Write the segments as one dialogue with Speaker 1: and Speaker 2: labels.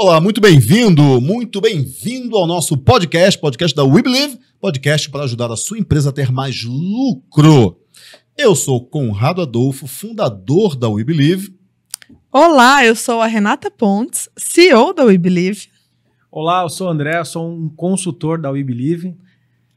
Speaker 1: Olá, muito bem-vindo, muito bem-vindo ao nosso podcast, podcast da We Believe, podcast para ajudar a sua empresa a ter mais lucro. Eu sou Conrado Adolfo, fundador da We Believe.
Speaker 2: Olá, eu sou a Renata Pontes, CEO da We
Speaker 1: Believe. Olá, eu sou o André, sou um consultor da We Believe.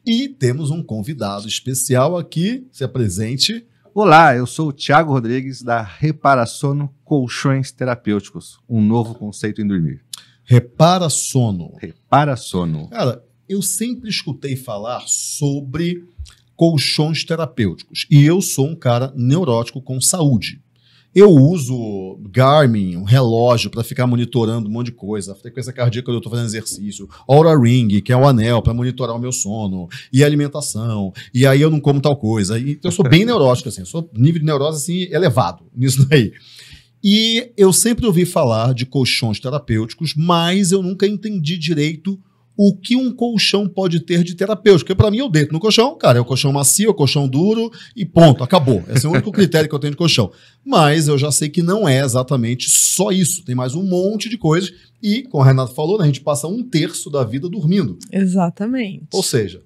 Speaker 1: E temos um convidado especial aqui, se apresente. Olá, eu sou o Thiago Rodrigues da Reparasono Colchões
Speaker 3: Terapêuticos, um novo conceito em
Speaker 1: dormir. Repara sono. Repara sono. Cara, eu sempre escutei falar sobre colchões terapêuticos. E eu sou um cara neurótico com saúde. Eu uso Garmin, um relógio, para ficar monitorando um monte de coisa. A frequência cardíaca quando eu estou fazendo exercício. Aura Ring, que é o um anel para monitorar o meu sono. E alimentação. E aí eu não como tal coisa. então eu sou bem neurótico, assim. Eu sou nível de neurose, assim, elevado nisso daí. E eu sempre ouvi falar de colchões terapêuticos, mas eu nunca entendi direito o que um colchão pode ter de terapêutico. Porque para mim, eu deito no colchão, cara, é o colchão macio, é o colchão duro e ponto, acabou. Esse é o único critério que eu tenho de colchão. Mas eu já sei que não é exatamente só isso. Tem mais um monte de coisas. E, como o Renato falou, né, a gente passa um terço da vida dormindo. Exatamente. Ou seja,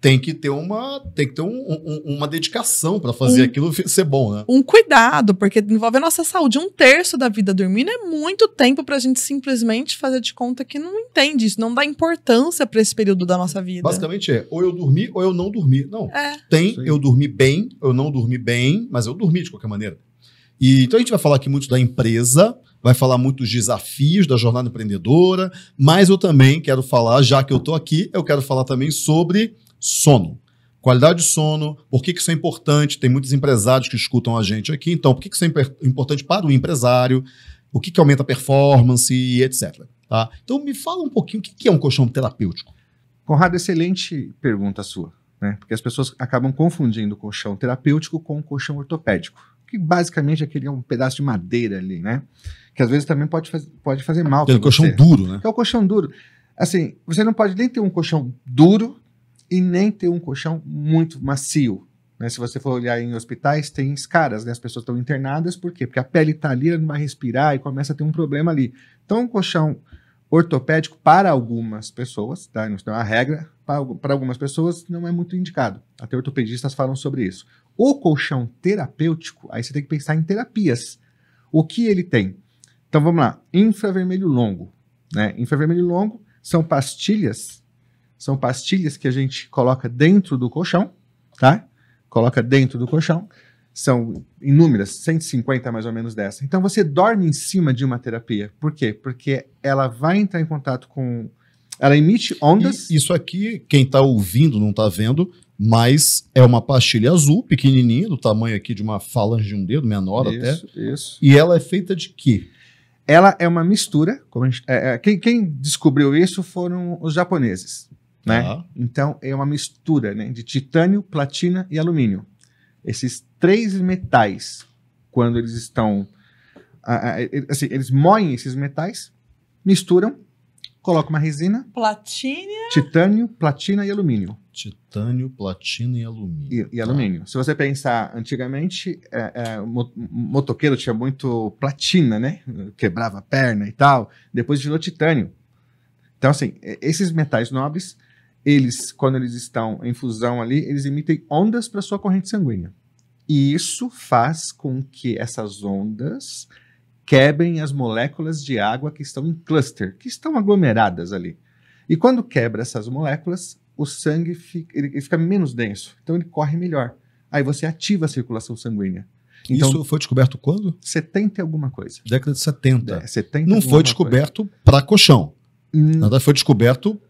Speaker 1: tem que ter uma, tem que ter um, um, uma dedicação para fazer um, aquilo ser bom, né?
Speaker 2: Um cuidado, porque envolve a nossa saúde. Um terço da vida dormindo é muito tempo para a gente simplesmente fazer de conta que não entende isso, não dá importância para esse período da nossa vida. Basicamente é,
Speaker 1: ou eu dormi ou eu não dormi. Não, é. tem eu dormi bem, eu não dormi bem, mas eu dormi de qualquer maneira. E, então a gente vai falar aqui muito da empresa, vai falar muito dos desafios da jornada empreendedora, mas eu também quero falar, já que eu estou aqui, eu quero falar também sobre sono. Qualidade de sono, por que, que isso é importante? Tem muitos empresários que escutam a gente aqui, então por que, que isso é importante para o empresário? O que, que aumenta a performance e etc. Tá? Então me fala um pouquinho o que, é um colchão terapêutico. Conrado, excelente pergunta sua,
Speaker 3: né? Porque as pessoas acabam confundindo o colchão terapêutico com o colchão ortopédico, que basicamente é aquele é um pedaço de madeira ali, né? Que às vezes também pode, faz, pode fazer mal. Tem o colchão duro, né? É o colchão duro. Assim, você não pode nem ter um colchão duro e nem ter um colchão muito macio. Né? Se você for olhar em hospitais, tem escaras, né? as pessoas estão internadas, por quê? Porque a pele está ali, ela não vai respirar e começa a ter um problema ali. Então, um colchão ortopédico para algumas pessoas, tá? não tem é uma regra, para algumas pessoas não é muito indicado. Até ortopedistas falam sobre isso. O colchão terapêutico, aí você tem que pensar em terapias. O que ele tem? Então vamos lá, infravermelho longo. Né? Infravermelho longo são pastilhas são pastilhas que a gente coloca dentro do colchão, tá? Coloca dentro do colchão. São inúmeras, 150 mais ou menos dessa. Então você dorme em cima de uma terapia. Por quê? Porque
Speaker 1: ela vai entrar em contato com. Ela emite ondas. E isso aqui, quem está ouvindo não está vendo, mas é uma pastilha azul, pequenininha, do tamanho aqui de uma falange de um dedo, menor isso, até. Isso. E ela é feita de quê? Ela é uma mistura. Gente, é, é, quem,
Speaker 3: quem, descobriu isso foram os japoneses. Né? Então é uma mistura né, de titânio, platina e alumínio. Esses três metais, quando eles estão. Assim, eles moem esses metais, misturam, colocam uma resina.
Speaker 2: Platina.
Speaker 3: Titânio, platina e alumínio. Titânio, platina e alumínio. E, e tá. alumínio. Ah. Se você pensar, antigamente, é, é, motoqueiro tinha muito platina, né? Quebrava a perna e tal. Depois virou titânio. Então, assim, esses metais nobres eles, quando eles estão em fusão ali, eles emitem ondas para sua corrente sanguínea. E isso faz com que essas ondas quebrem as moléculas de água que estão em cluster, que estão aglomeradas ali. E quando quebra essas moléculas, o sangue fica, ele fica menos denso, então ele corre melhor. Aí você ativa a circulação sanguínea. Então, Isso foi descoberto
Speaker 1: quando? 70 e alguma coisa. Década de 70. É, 70 Não hum. foi descoberto para colchão. Hum. foi descoberto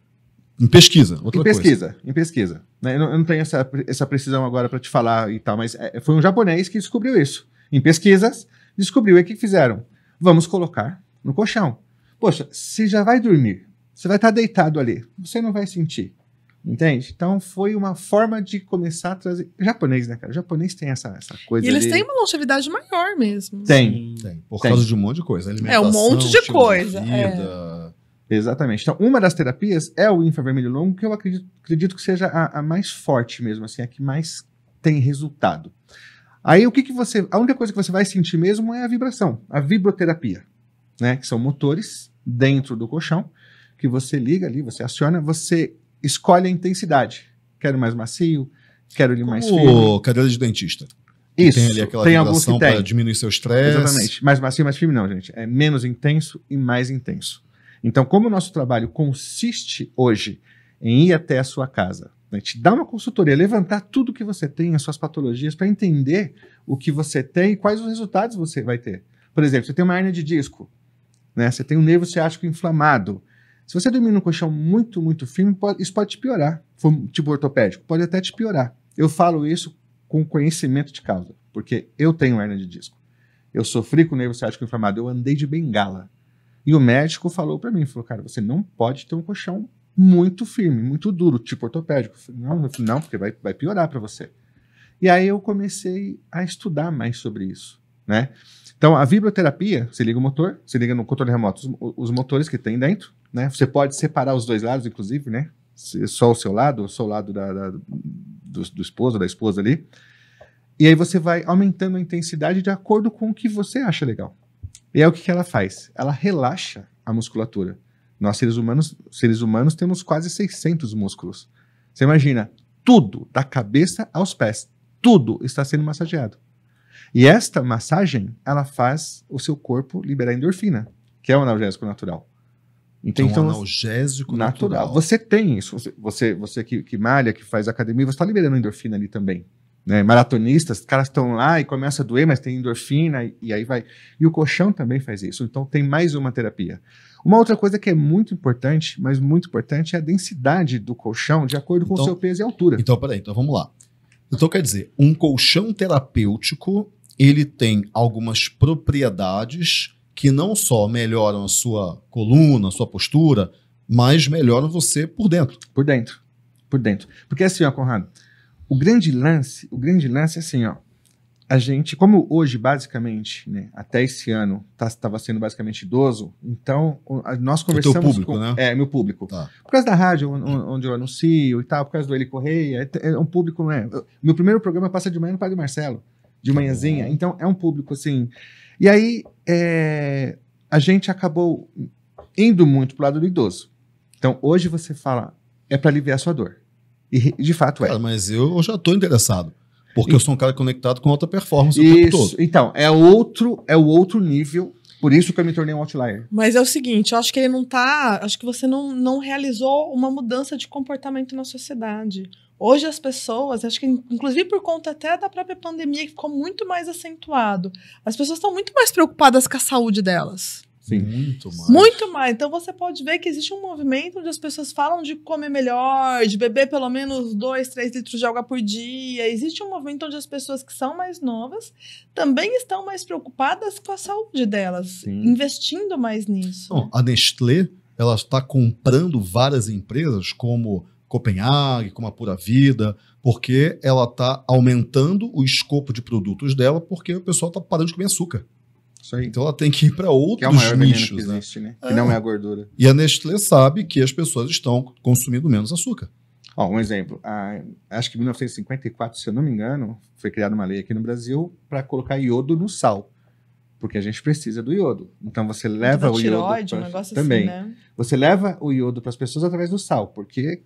Speaker 1: em pesquisa, outra em pesquisa, coisa.
Speaker 3: Em pesquisa, né? eu, não, eu não, tenho essa, essa precisão agora para te falar e tal, mas é, foi um japonês que descobriu isso. Em pesquisas, descobriu e o que fizeram? Vamos colocar no colchão. Poxa, se já vai dormir, você vai estar tá deitado ali, você não vai sentir. Entende? Então foi uma forma de começar a trazer. Japonês, né, cara? O japonês tem essa, essa coisa. E eles ali. têm
Speaker 2: uma longevidade maior mesmo. Tem.
Speaker 1: tem. Por tem. causa de um monte de coisa.
Speaker 2: Alimentação, é, um monte de coisa. De é. vida,
Speaker 3: é Exatamente. Então, uma das terapias é o infravermelho longo, que eu acredito, acredito que seja a, a, mais forte mesmo, assim, a que mais tem resultado. Aí, o que, que você. A única coisa que você vai sentir mesmo é a vibração, a vibroterapia, né? Que são motores dentro do colchão, que você liga ali, você aciona, você escolhe a intensidade. Quero mais macio, quero ele mais firme. cadeira de dentista. Isso. Tem ali aquela tem alguns para diminuir seu estresse. Exatamente. Mais macio, mais firme, não, gente. É menos intenso e mais intenso. Então, como o nosso trabalho consiste hoje em ir até a sua casa, né, te dar uma consultoria, levantar tudo que você tem, as suas patologias, para entender o que você tem e quais os resultados você vai ter. Por exemplo, você tem uma hernia de disco, né, você tem um nervo ciático inflamado. Se você dormir num colchão muito, muito firme, pode, isso pode te piorar. For tipo ortopédico, pode até te piorar. Eu falo isso com conhecimento de causa, porque eu tenho hernia de disco. Eu sofri com o nervo ciático inflamado, eu andei de bengala e o médico falou para mim, falou, cara, você não pode ter um colchão muito firme, muito duro, tipo ortopédico. Falei, não, falei, não, porque vai, vai piorar para você. E aí eu comecei a estudar mais sobre isso, né? Então, a vibroterapia, você liga o motor, você liga no controle remoto os, os motores que tem dentro, né? Você pode separar os dois lados, inclusive, né? Só o seu lado, só o lado da, da do, do esposo, da esposa ali. E aí você vai aumentando a intensidade de acordo com o que você acha legal. E aí o que, que ela faz? Ela relaxa a musculatura. Nós, seres humanos, seres humanos, temos quase 600 músculos. Você imagina, tudo, da cabeça aos pés, tudo está sendo massageado. E esta massagem, ela faz o seu corpo liberar endorfina, que é o um analgésico natural. Então, então um analgésico natural. natural. Você tem isso. Você, você, você que, que malha, que faz academia, você está liberando endorfina ali também. Né? Maratonistas, os caras estão lá e começa a doer, mas tem endorfina e, e aí vai. E o colchão também faz isso. Então tem mais uma terapia. Uma outra coisa que é muito importante, mas muito importante, é a densidade do colchão de acordo com então, o seu peso e altura. Então, peraí,
Speaker 1: então vamos lá. Então quer dizer, um colchão terapêutico ele tem algumas propriedades que não só melhoram a sua coluna, a sua postura, mas melhoram você por dentro. Por dentro. Por dentro. Porque assim, ó, Conrado,
Speaker 3: o grande lance, o grande lance é assim, ó. A gente, como hoje, basicamente, né, até esse ano, estava tá, sendo basicamente idoso, então a, nós é conversamos. O teu público, com, né? É, meu público. Tá. Por causa da rádio, onde, onde eu anuncio e tal, por causa do Eli Correia, é, é um público, né? Meu primeiro programa passa de manhã no Padre Marcelo, de manhãzinha. Tá então é um público, assim. E aí é, a gente acabou indo muito pro lado do idoso. Então hoje você fala, é para aliviar a sua dor. E de fato é. Cara,
Speaker 1: mas eu já estou interessado. Porque e... eu sou um cara conectado com alta performance Isso. o tempo todo. Então, é outro, é o outro nível. Por isso que eu me tornei um outlier.
Speaker 2: Mas é o seguinte, eu acho que ele não tá. Acho que você não, não realizou uma mudança de comportamento na sociedade. Hoje as pessoas, acho que inclusive por conta até da própria pandemia, que ficou muito mais acentuado, as pessoas estão muito mais preocupadas com a saúde delas.
Speaker 1: Sim. Muito mais.
Speaker 2: Muito mais. Então você pode ver que existe um movimento onde as pessoas falam de comer melhor, de beber pelo menos 2, 3 litros de água por dia. Existe um movimento onde as pessoas que são mais novas também estão mais preocupadas com a saúde delas, Sim. investindo mais nisso.
Speaker 1: a Nestlé ela está comprando várias empresas como Copenhague, como a Pura Vida, porque ela está aumentando o escopo de produtos dela, porque o pessoal está parando de comer açúcar. Então ela tem que ir para outros que é o maior nichos. Que, né? Existe, né? É. que não é a
Speaker 3: gordura. E a
Speaker 1: Nestlé sabe que as pessoas estão consumindo menos açúcar. Ó, um exemplo. acho
Speaker 3: que em 1954, se eu não me engano, foi criada uma lei aqui no Brasil para colocar iodo no sal. Porque a gente precisa do iodo. Então você leva o iodo. pra, um negócio assim, também. Assim, né? Você leva o iodo para as pessoas através do sal, porque,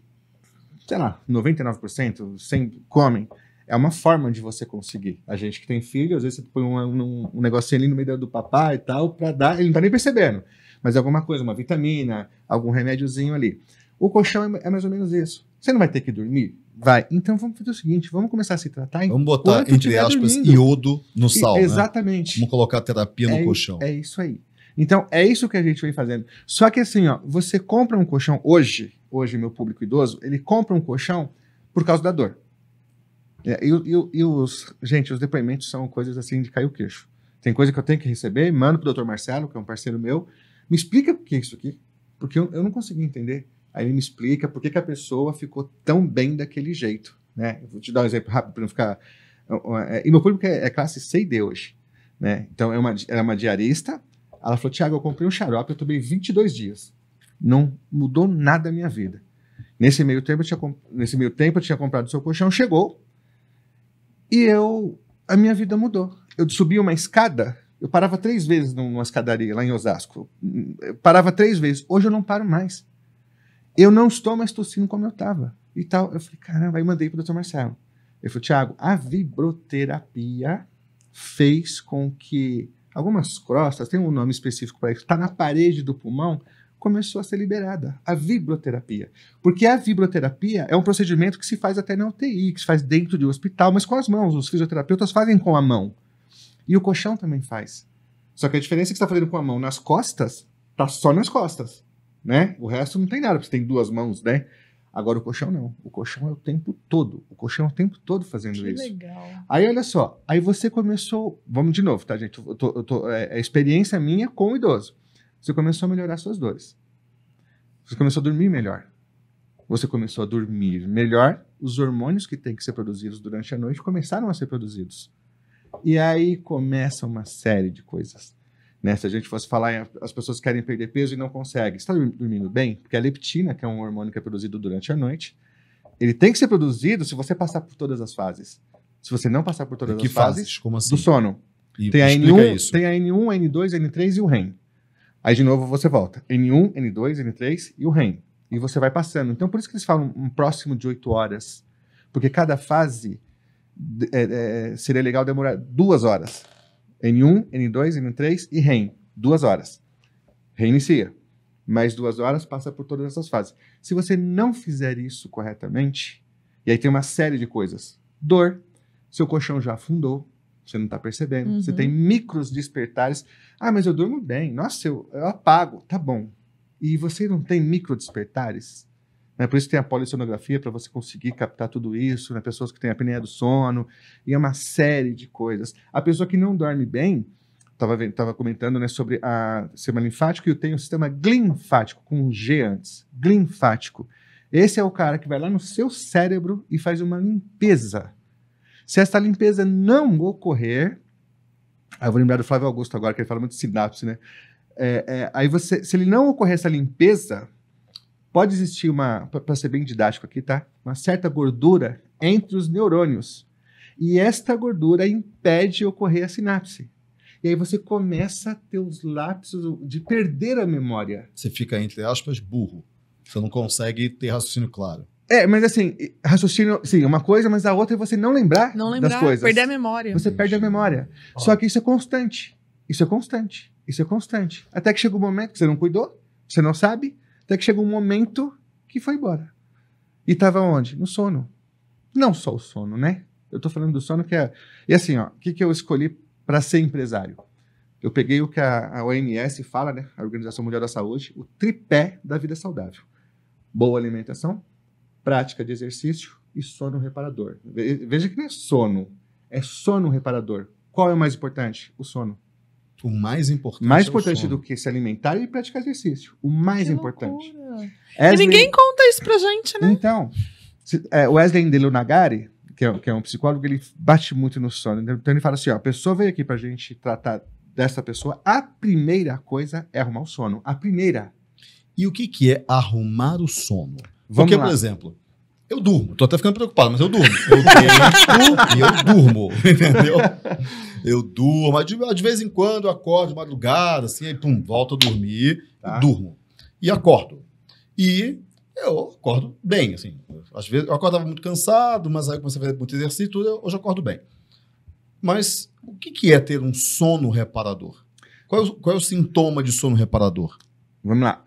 Speaker 3: sei lá, 99% sem, comem é uma forma de você conseguir. A gente que tem filho, às vezes você põe um, um, um negocinho ali no meio do papai e tal, para dar, ele não tá nem percebendo, mas é alguma coisa, uma vitamina, algum remédiozinho ali. O colchão é, é, mais ou menos isso. Você não vai ter que dormir? Vai. Então vamos fazer o seguinte: vamos começar a se tratar. Vamos botar, entre aspas, dormindo. iodo no sal. E, né? exatamente.
Speaker 1: Né? Vamos colocar terapia no é, colchão.
Speaker 3: É isso aí. Então é isso que a gente vem fazendo. Só que assim, ó, você compra um colchão hoje, hoje meu público idoso, ele compra um colchão por causa da dor. É, e, e, e, os, gente, os depoimentos são coisas assim de cair o queixo. Tem coisa que eu tenho que receber, mando pro doutor Marcelo, que é um parceiro meu, me explica o que é isso aqui, porque eu, eu não consegui entender. Aí ele me explica por que, que a pessoa ficou tão bem daquele jeito, né? Eu vou te dar um exemplo rápido para não ficar... É, e meu público é, é, classe C e D hoje, né? Então, é uma, era uma diarista, ela falou, Tiago, eu comprei um xarope, eu tomei 22 dias. Não mudou nada a minha vida. Nesse meio tempo, eu tinha, nesse meio tempo, eu tinha comprado o seu colchão, chegou, e eu, a minha vida mudou. Eu subi uma escada, eu parava três vezes numa escadaria lá em Osasco. Eu parava três vezes. Hoje eu não paro mais. Eu não estou mais tossindo como eu estava. E tal. Eu falei, caramba, aí mandei para o Dr. Marcelo. Ele falou, Tiago, a vibroterapia fez com que algumas crostas, tem um nome específico para isso, está na parede do pulmão, começou a ser liberada, a vibroterapia. Porque a vibroterapia é um procedimento que se faz até na UTI, que se faz dentro de um hospital, mas com as mãos. Os fisioterapeutas fazem com a mão. E o colchão também faz. Só que a diferença é que você está fazendo com a mão nas costas, tá só nas costas, né? O resto não tem nada, porque você tem duas mãos, né? Agora o colchão não. O colchão é o tempo todo. O colchão é o tempo todo fazendo que isso. Legal. Aí olha só, aí você começou. Vamos de novo, tá, gente? Eu tô, eu tô, é, é experiência minha com o idoso. Você começou a melhorar suas dores. Você começou a dormir melhor. Você começou a dormir melhor. Os hormônios que têm que ser produzidos durante a noite começaram a ser produzidos. E aí começa uma série de coisas. Né? Se a gente fosse falar, as pessoas querem perder peso e não conseguem. Você está dormindo bem? Porque a leptina, que é um hormônio que é produzido durante a noite, ele tem que ser produzido se você passar por todas as fases. Se você não passar por todas as fases, fases assim? do sono. E tem a, N1, isso. tem a N1, N2, N3 e o REM. Aí, de novo, você volta. N1, N2, N3 e o REM. E você vai passando. Então, por isso que eles falam um próximo de 8 horas. Porque cada fase é, é, seria legal demorar duas horas. N1, N2, N3 e REM. Duas horas. Reinicia. Mais duas horas, passa por todas essas fases. Se você não fizer isso corretamente, e aí tem uma série de coisas. Dor, seu colchão já afundou, você não está percebendo. Uhum. Você tem micros despertares. Ah, mas eu durmo bem. Nossa, eu, eu apago. Tá bom. E você não tem micro despertares? Né? Por isso tem a polissonografia, para você conseguir captar tudo isso. Né? Pessoas que têm apneia do sono. E é uma série de coisas. A pessoa que não dorme bem, estava tava comentando né, sobre a sistema linfático, e eu tenho o sistema linfático, com um G antes. Linfático. Esse é o cara que vai lá no seu cérebro e faz uma limpeza se esta limpeza não ocorrer, aí eu vou lembrar do Flávio Augusto agora, que ele fala muito de sinapse, né? É, é, aí você, se ele não ocorrer essa limpeza, pode existir uma, para ser bem didático aqui, tá? Uma certa gordura entre os neurônios. E esta gordura impede de ocorrer a sinapse. E
Speaker 1: aí você começa a ter os lapsos de perder a memória. Você fica, entre aspas, burro. Você não consegue ter raciocínio claro.
Speaker 3: É, mas assim, raciocínio, sim, é uma coisa, mas a outra é você não lembrar, não lembrar das coisas. Perder a memória. Você perde a memória. Ah. Só que isso é constante. Isso é constante. Isso é constante. Até que chega um momento que você não cuidou, você não sabe, até que chega um momento que foi embora. E estava onde? No sono. Não só o sono, né? Eu estou falando do sono que é. E assim, ó, o que, que eu escolhi para ser empresário? Eu peguei o que a, a OMS fala, né? A Organização Mundial da Saúde, o tripé da vida saudável: boa alimentação, prática de exercício e sono reparador. Veja que não é sono, é sono reparador. Qual é o mais importante? O sono. O mais importante. Mais é importante é do que se alimentar e praticar exercício. O mais que importante.
Speaker 2: Wesley... E ninguém conta isso pra gente,
Speaker 3: né? Então, é, o Wesley Delunagari, que é, que é um psicólogo, ele bate muito no sono. Então ele fala assim: ó, a pessoa veio aqui pra gente tratar dessa pessoa, a primeira coisa é arrumar o sono. A primeira. E o que, que
Speaker 1: é arrumar o sono? Vamos Porque, lá. por exemplo, eu durmo. Tô até ficando preocupado, mas eu durmo. Eu deito e eu durmo, entendeu? Eu durmo, de, de vez em quando eu acordo de madrugada, assim, aí pum, volto a dormir, tá. durmo. E acordo. E eu acordo bem, assim. Às vezes eu acordava muito cansado, mas aí eu comecei a fazer muito exercício, tudo, hoje eu acordo bem. Mas o que, que é ter um sono reparador? Qual é, o, qual é o sintoma de sono reparador? Vamos lá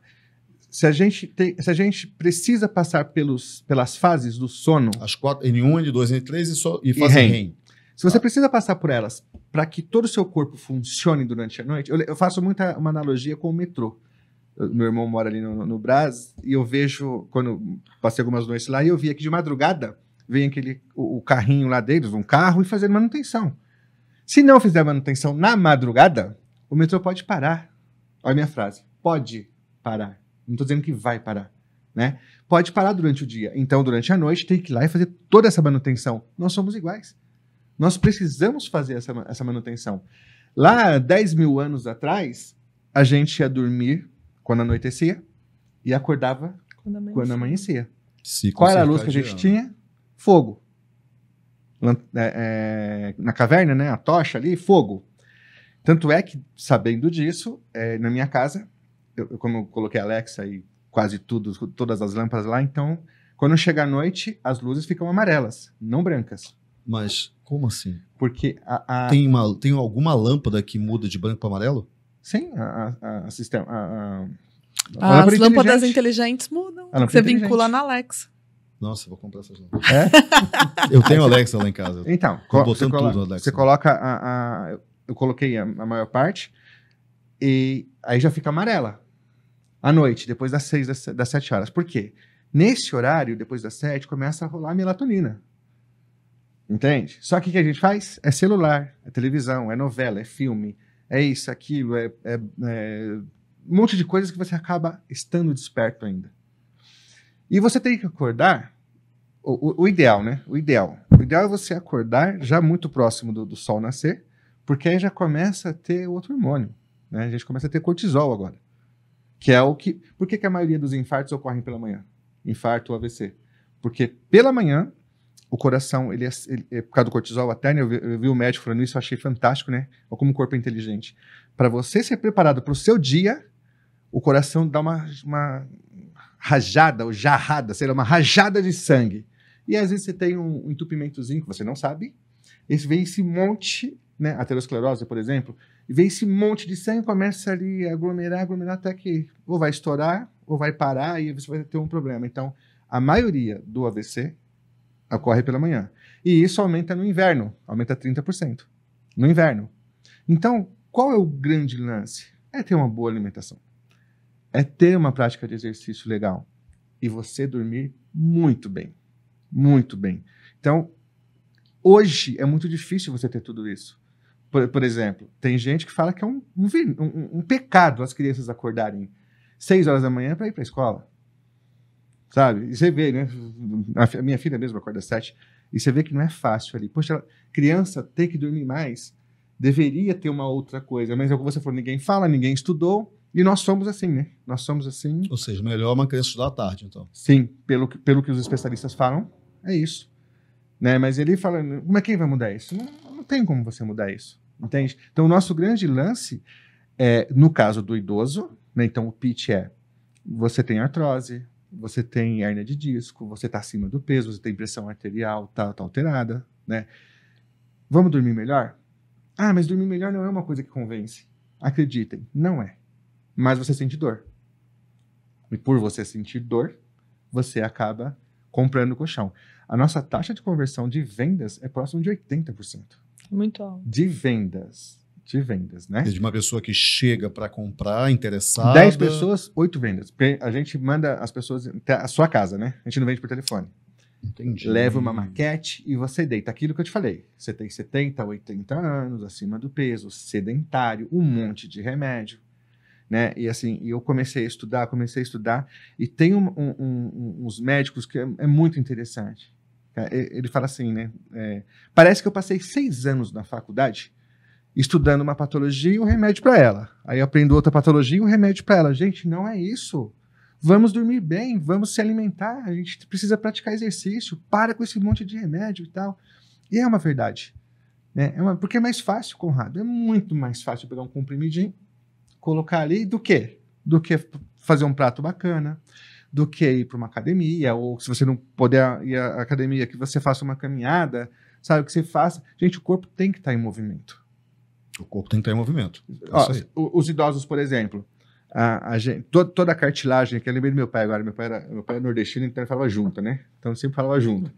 Speaker 1: se a
Speaker 3: gente tem, se a gente precisa passar pelos, pelas fases do sono. As quatro, N1, N2, N3 e, so, e fase REM. REM. Se você ah. precisa passar por elas para que todo o seu corpo funcione durante a noite, eu, eu faço muita uma analogia com o metrô. meu irmão mora ali no, no Brás e eu vejo, quando passei algumas noites lá, e eu via que de madrugada vem aquele, o, o carrinho lá deles, um carro, e fazendo manutenção. Se não fizer manutenção na madrugada, o metrô pode parar. Olha a minha frase: pode parar. Não estou dizendo que vai parar. Né? Pode parar durante o dia. Então, durante a noite, tem que ir lá e fazer toda essa manutenção. Nós somos iguais. Nós precisamos fazer essa, essa manutenção. Lá, 10 mil anos atrás, a gente ia dormir quando anoitecia e acordava quando amanhecia. Quando amanhecia. Qual era a luz que a gente tinha? Fogo. É, é, na caverna, né? A tocha ali, fogo. Tanto é que, sabendo disso, é, na minha casa, eu, como eu coloquei Alexa e quase tudo, todas as lâmpadas lá, então quando chega a noite, as luzes ficam amarelas, não brancas.
Speaker 1: Mas como assim?
Speaker 3: Porque a, a... Tem, uma, tem alguma lâmpada que muda de branco para amarelo? Sim, a, a, a sistema. A, ah, as lâmpadas
Speaker 2: inteligentes mudam. Você vincula na Alexa.
Speaker 1: Nossa, vou comprar essas lâmpadas. É? eu tenho Alexa lá em casa. Então, colo tudo Alexa. Você
Speaker 3: coloca a, a. Eu coloquei a, a maior parte e aí já fica amarela à noite, depois das 6, das, sete 7 horas. Por quê? Nesse horário, depois das 7, começa a rolar a melatonina. Entende? Só que o que a gente faz? É celular, é televisão, é novela, é filme, é isso, aquilo, é, é, é um monte de coisas que você acaba estando desperto ainda. E você tem que acordar, o, o, o ideal, né? O ideal. O ideal é você acordar já muito próximo do, do sol nascer, porque aí já começa a ter outro hormônio. Né? A gente começa a ter cortisol agora que é o que. Por que, que a maioria dos infartos ocorrem pela manhã? Infarto ou AVC? Porque pela manhã o coração, ele, é, ele é, por causa do cortisol, até né, eu, vi, eu vi o médico falando isso, eu achei fantástico, né? como o corpo é inteligente. Para você ser preparado para o seu dia, o coração dá uma, uma rajada ou jarrada, sei lá, uma rajada de sangue. E às vezes você tem um, um entupimentozinho que você não sabe, e vem esse monte, né? Aterosclerose, por exemplo, e vem esse monte de sangue, começa ali a aglomerar, aglomerar até que ou vai estourar, ou vai parar, e você vai ter um problema. Então, a maioria do AVC ocorre pela manhã. E isso aumenta no inverno, aumenta 30% no inverno. Então, qual é o grande lance? É ter uma boa alimentação. É ter uma prática de exercício legal. E você dormir muito bem. Muito bem. Então, hoje é muito difícil você ter tudo isso. Por, por, exemplo, tem gente que fala que é um, um, um, pecado as crianças acordarem 6 horas da manhã para ir para a escola. Sabe? E você vê, né? A minha filha mesmo acorda às 7. E você vê que não é fácil ali. Poxa, criança ter que dormir mais deveria ter uma outra coisa. Mas é o que você falou, ninguém fala, ninguém estudou. E nós somos assim, né? Nós somos assim. Ou seja, melhor uma criança
Speaker 1: estudar à tarde, então.
Speaker 3: Sim, pelo, pelo que os especialistas falam, é isso. Né? Mas ele fala, como é que vai mudar isso? tem como você mudar isso, entende? Então, o nosso grande lance é, no caso do idoso, né, então o pitch é, você tem artrose, você tem hernia de disco, você está acima do peso, você tem pressão arterial, está tá alterada, né? Vamos dormir melhor? Ah, mas dormir melhor não é uma coisa que convence. Acreditem, não é. Mas você sente dor. E por você sentir dor, você acaba comprando o colchão. A nossa taxa de conversão de vendas é próximo de 80%. Muito alto. De vendas. De vendas, né?
Speaker 1: De uma pessoa que chega para comprar, interessada. 10 pessoas,
Speaker 3: 8 vendas. a gente manda as pessoas até a sua casa, né? A gente não vende por telefone. Entendi. Leva uma maquete e você deita aquilo que eu te falei. Você tem 70, 80 anos, acima do peso, sedentário, um monte de remédio. Né? E assim, eu comecei a estudar, comecei a estudar, e tem um, um, um, uns médicos que é, é muito interessante. Ele fala assim, né? É, parece que eu passei seis anos na faculdade estudando uma patologia e um remédio para ela. Aí aprendo outra patologia e um remédio para ela. Gente, não é isso. Vamos dormir bem, vamos se alimentar, a gente precisa praticar exercício, para com esse monte de remédio e tal. E é uma verdade. Né? É uma, porque é mais fácil, Conrado. É muito mais fácil pegar um comprimidinho, colocar ali do que? Do que fazer um prato bacana, do que ir para uma academia, ou se você não puder ir à academia, que você faça uma caminhada, sabe? Que você faça. Gente, o corpo tem que estar tá em movimento. O corpo tem que estar tá em movimento. É os idosos, por exemplo, a, a gente, to, toda a cartilagem, que eu lembrei do meu pai agora, meu pai era, meu pai era é nordestino, então ele falava junto, né? Então ele sempre falava junto.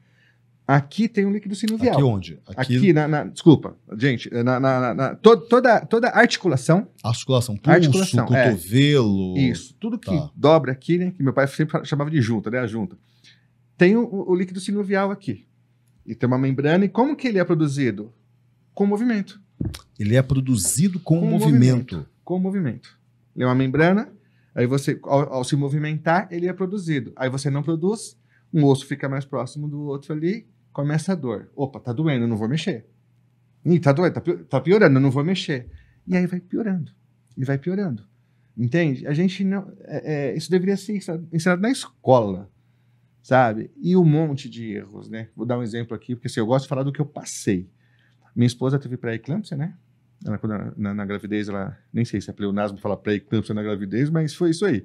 Speaker 3: Aqui tem um líquido sinovial. Aqui onde? Aqui, aqui na, na, Desculpa, gente. Eh, na, na, na to, toda, toda
Speaker 1: articulação. Articulação, pulso, articulação, é.
Speaker 3: cotovelo. É, isso. Tudo que tá. dobra aqui, né? Que meu pai sempre chamava de junta, né? A junta. Tem o, o, líquido sinovial aqui. E tem uma membrana. E como que ele é produzido? Com movimento. Ele é produzido com, com movimento. movimento. Com movimento. Ele é uma membrana. Aí você, ao, ao se movimentar, ele é produzido. Aí você não produz, um osso fica mais próximo do outro ali, começa a dor. Opa, tá doendo, não vou mexer. Ih, tá doendo, tá, tá piorando, não vou mexer. E aí vai piorando, e vai piorando. Entende? A gente não. É, é, isso deveria ser ensinado na escola, sabe? E um monte de erros, né? Vou dar um exemplo aqui, porque assim, eu gosto de falar do que eu passei. Minha esposa teve pré-eclâmpsia, né? Ela, na, na, na, gravidez, ela. Nem sei se é pleonasmo falar pré-eclâmpsia na gravidez, mas foi isso aí.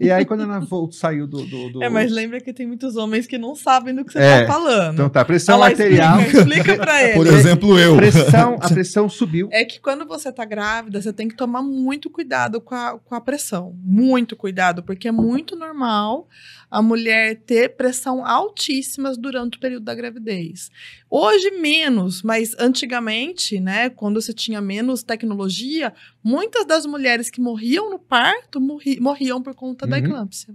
Speaker 3: E aí, quando ela voltou, saiu do, do, do, É, mas lembra
Speaker 2: que tem muitos homens que não sabem do que você está é, tá falando. Então
Speaker 3: tá, pressão Olha, arterial. Explica, explica pra Por exemplo, eu. Pressão, a pressão subiu.
Speaker 2: É que quando você está grávida, você tem que tomar muito cuidado com a, com a pressão. Muito cuidado, porque é muito normal a mulher ter pressão altíssimas durante o período da gravidez. Hoje menos, mas antigamente, né, quando você tinha menos tecnologia, muitas das mulheres que morriam no parto morri, morriam por conta uhum. da eclâmpsia.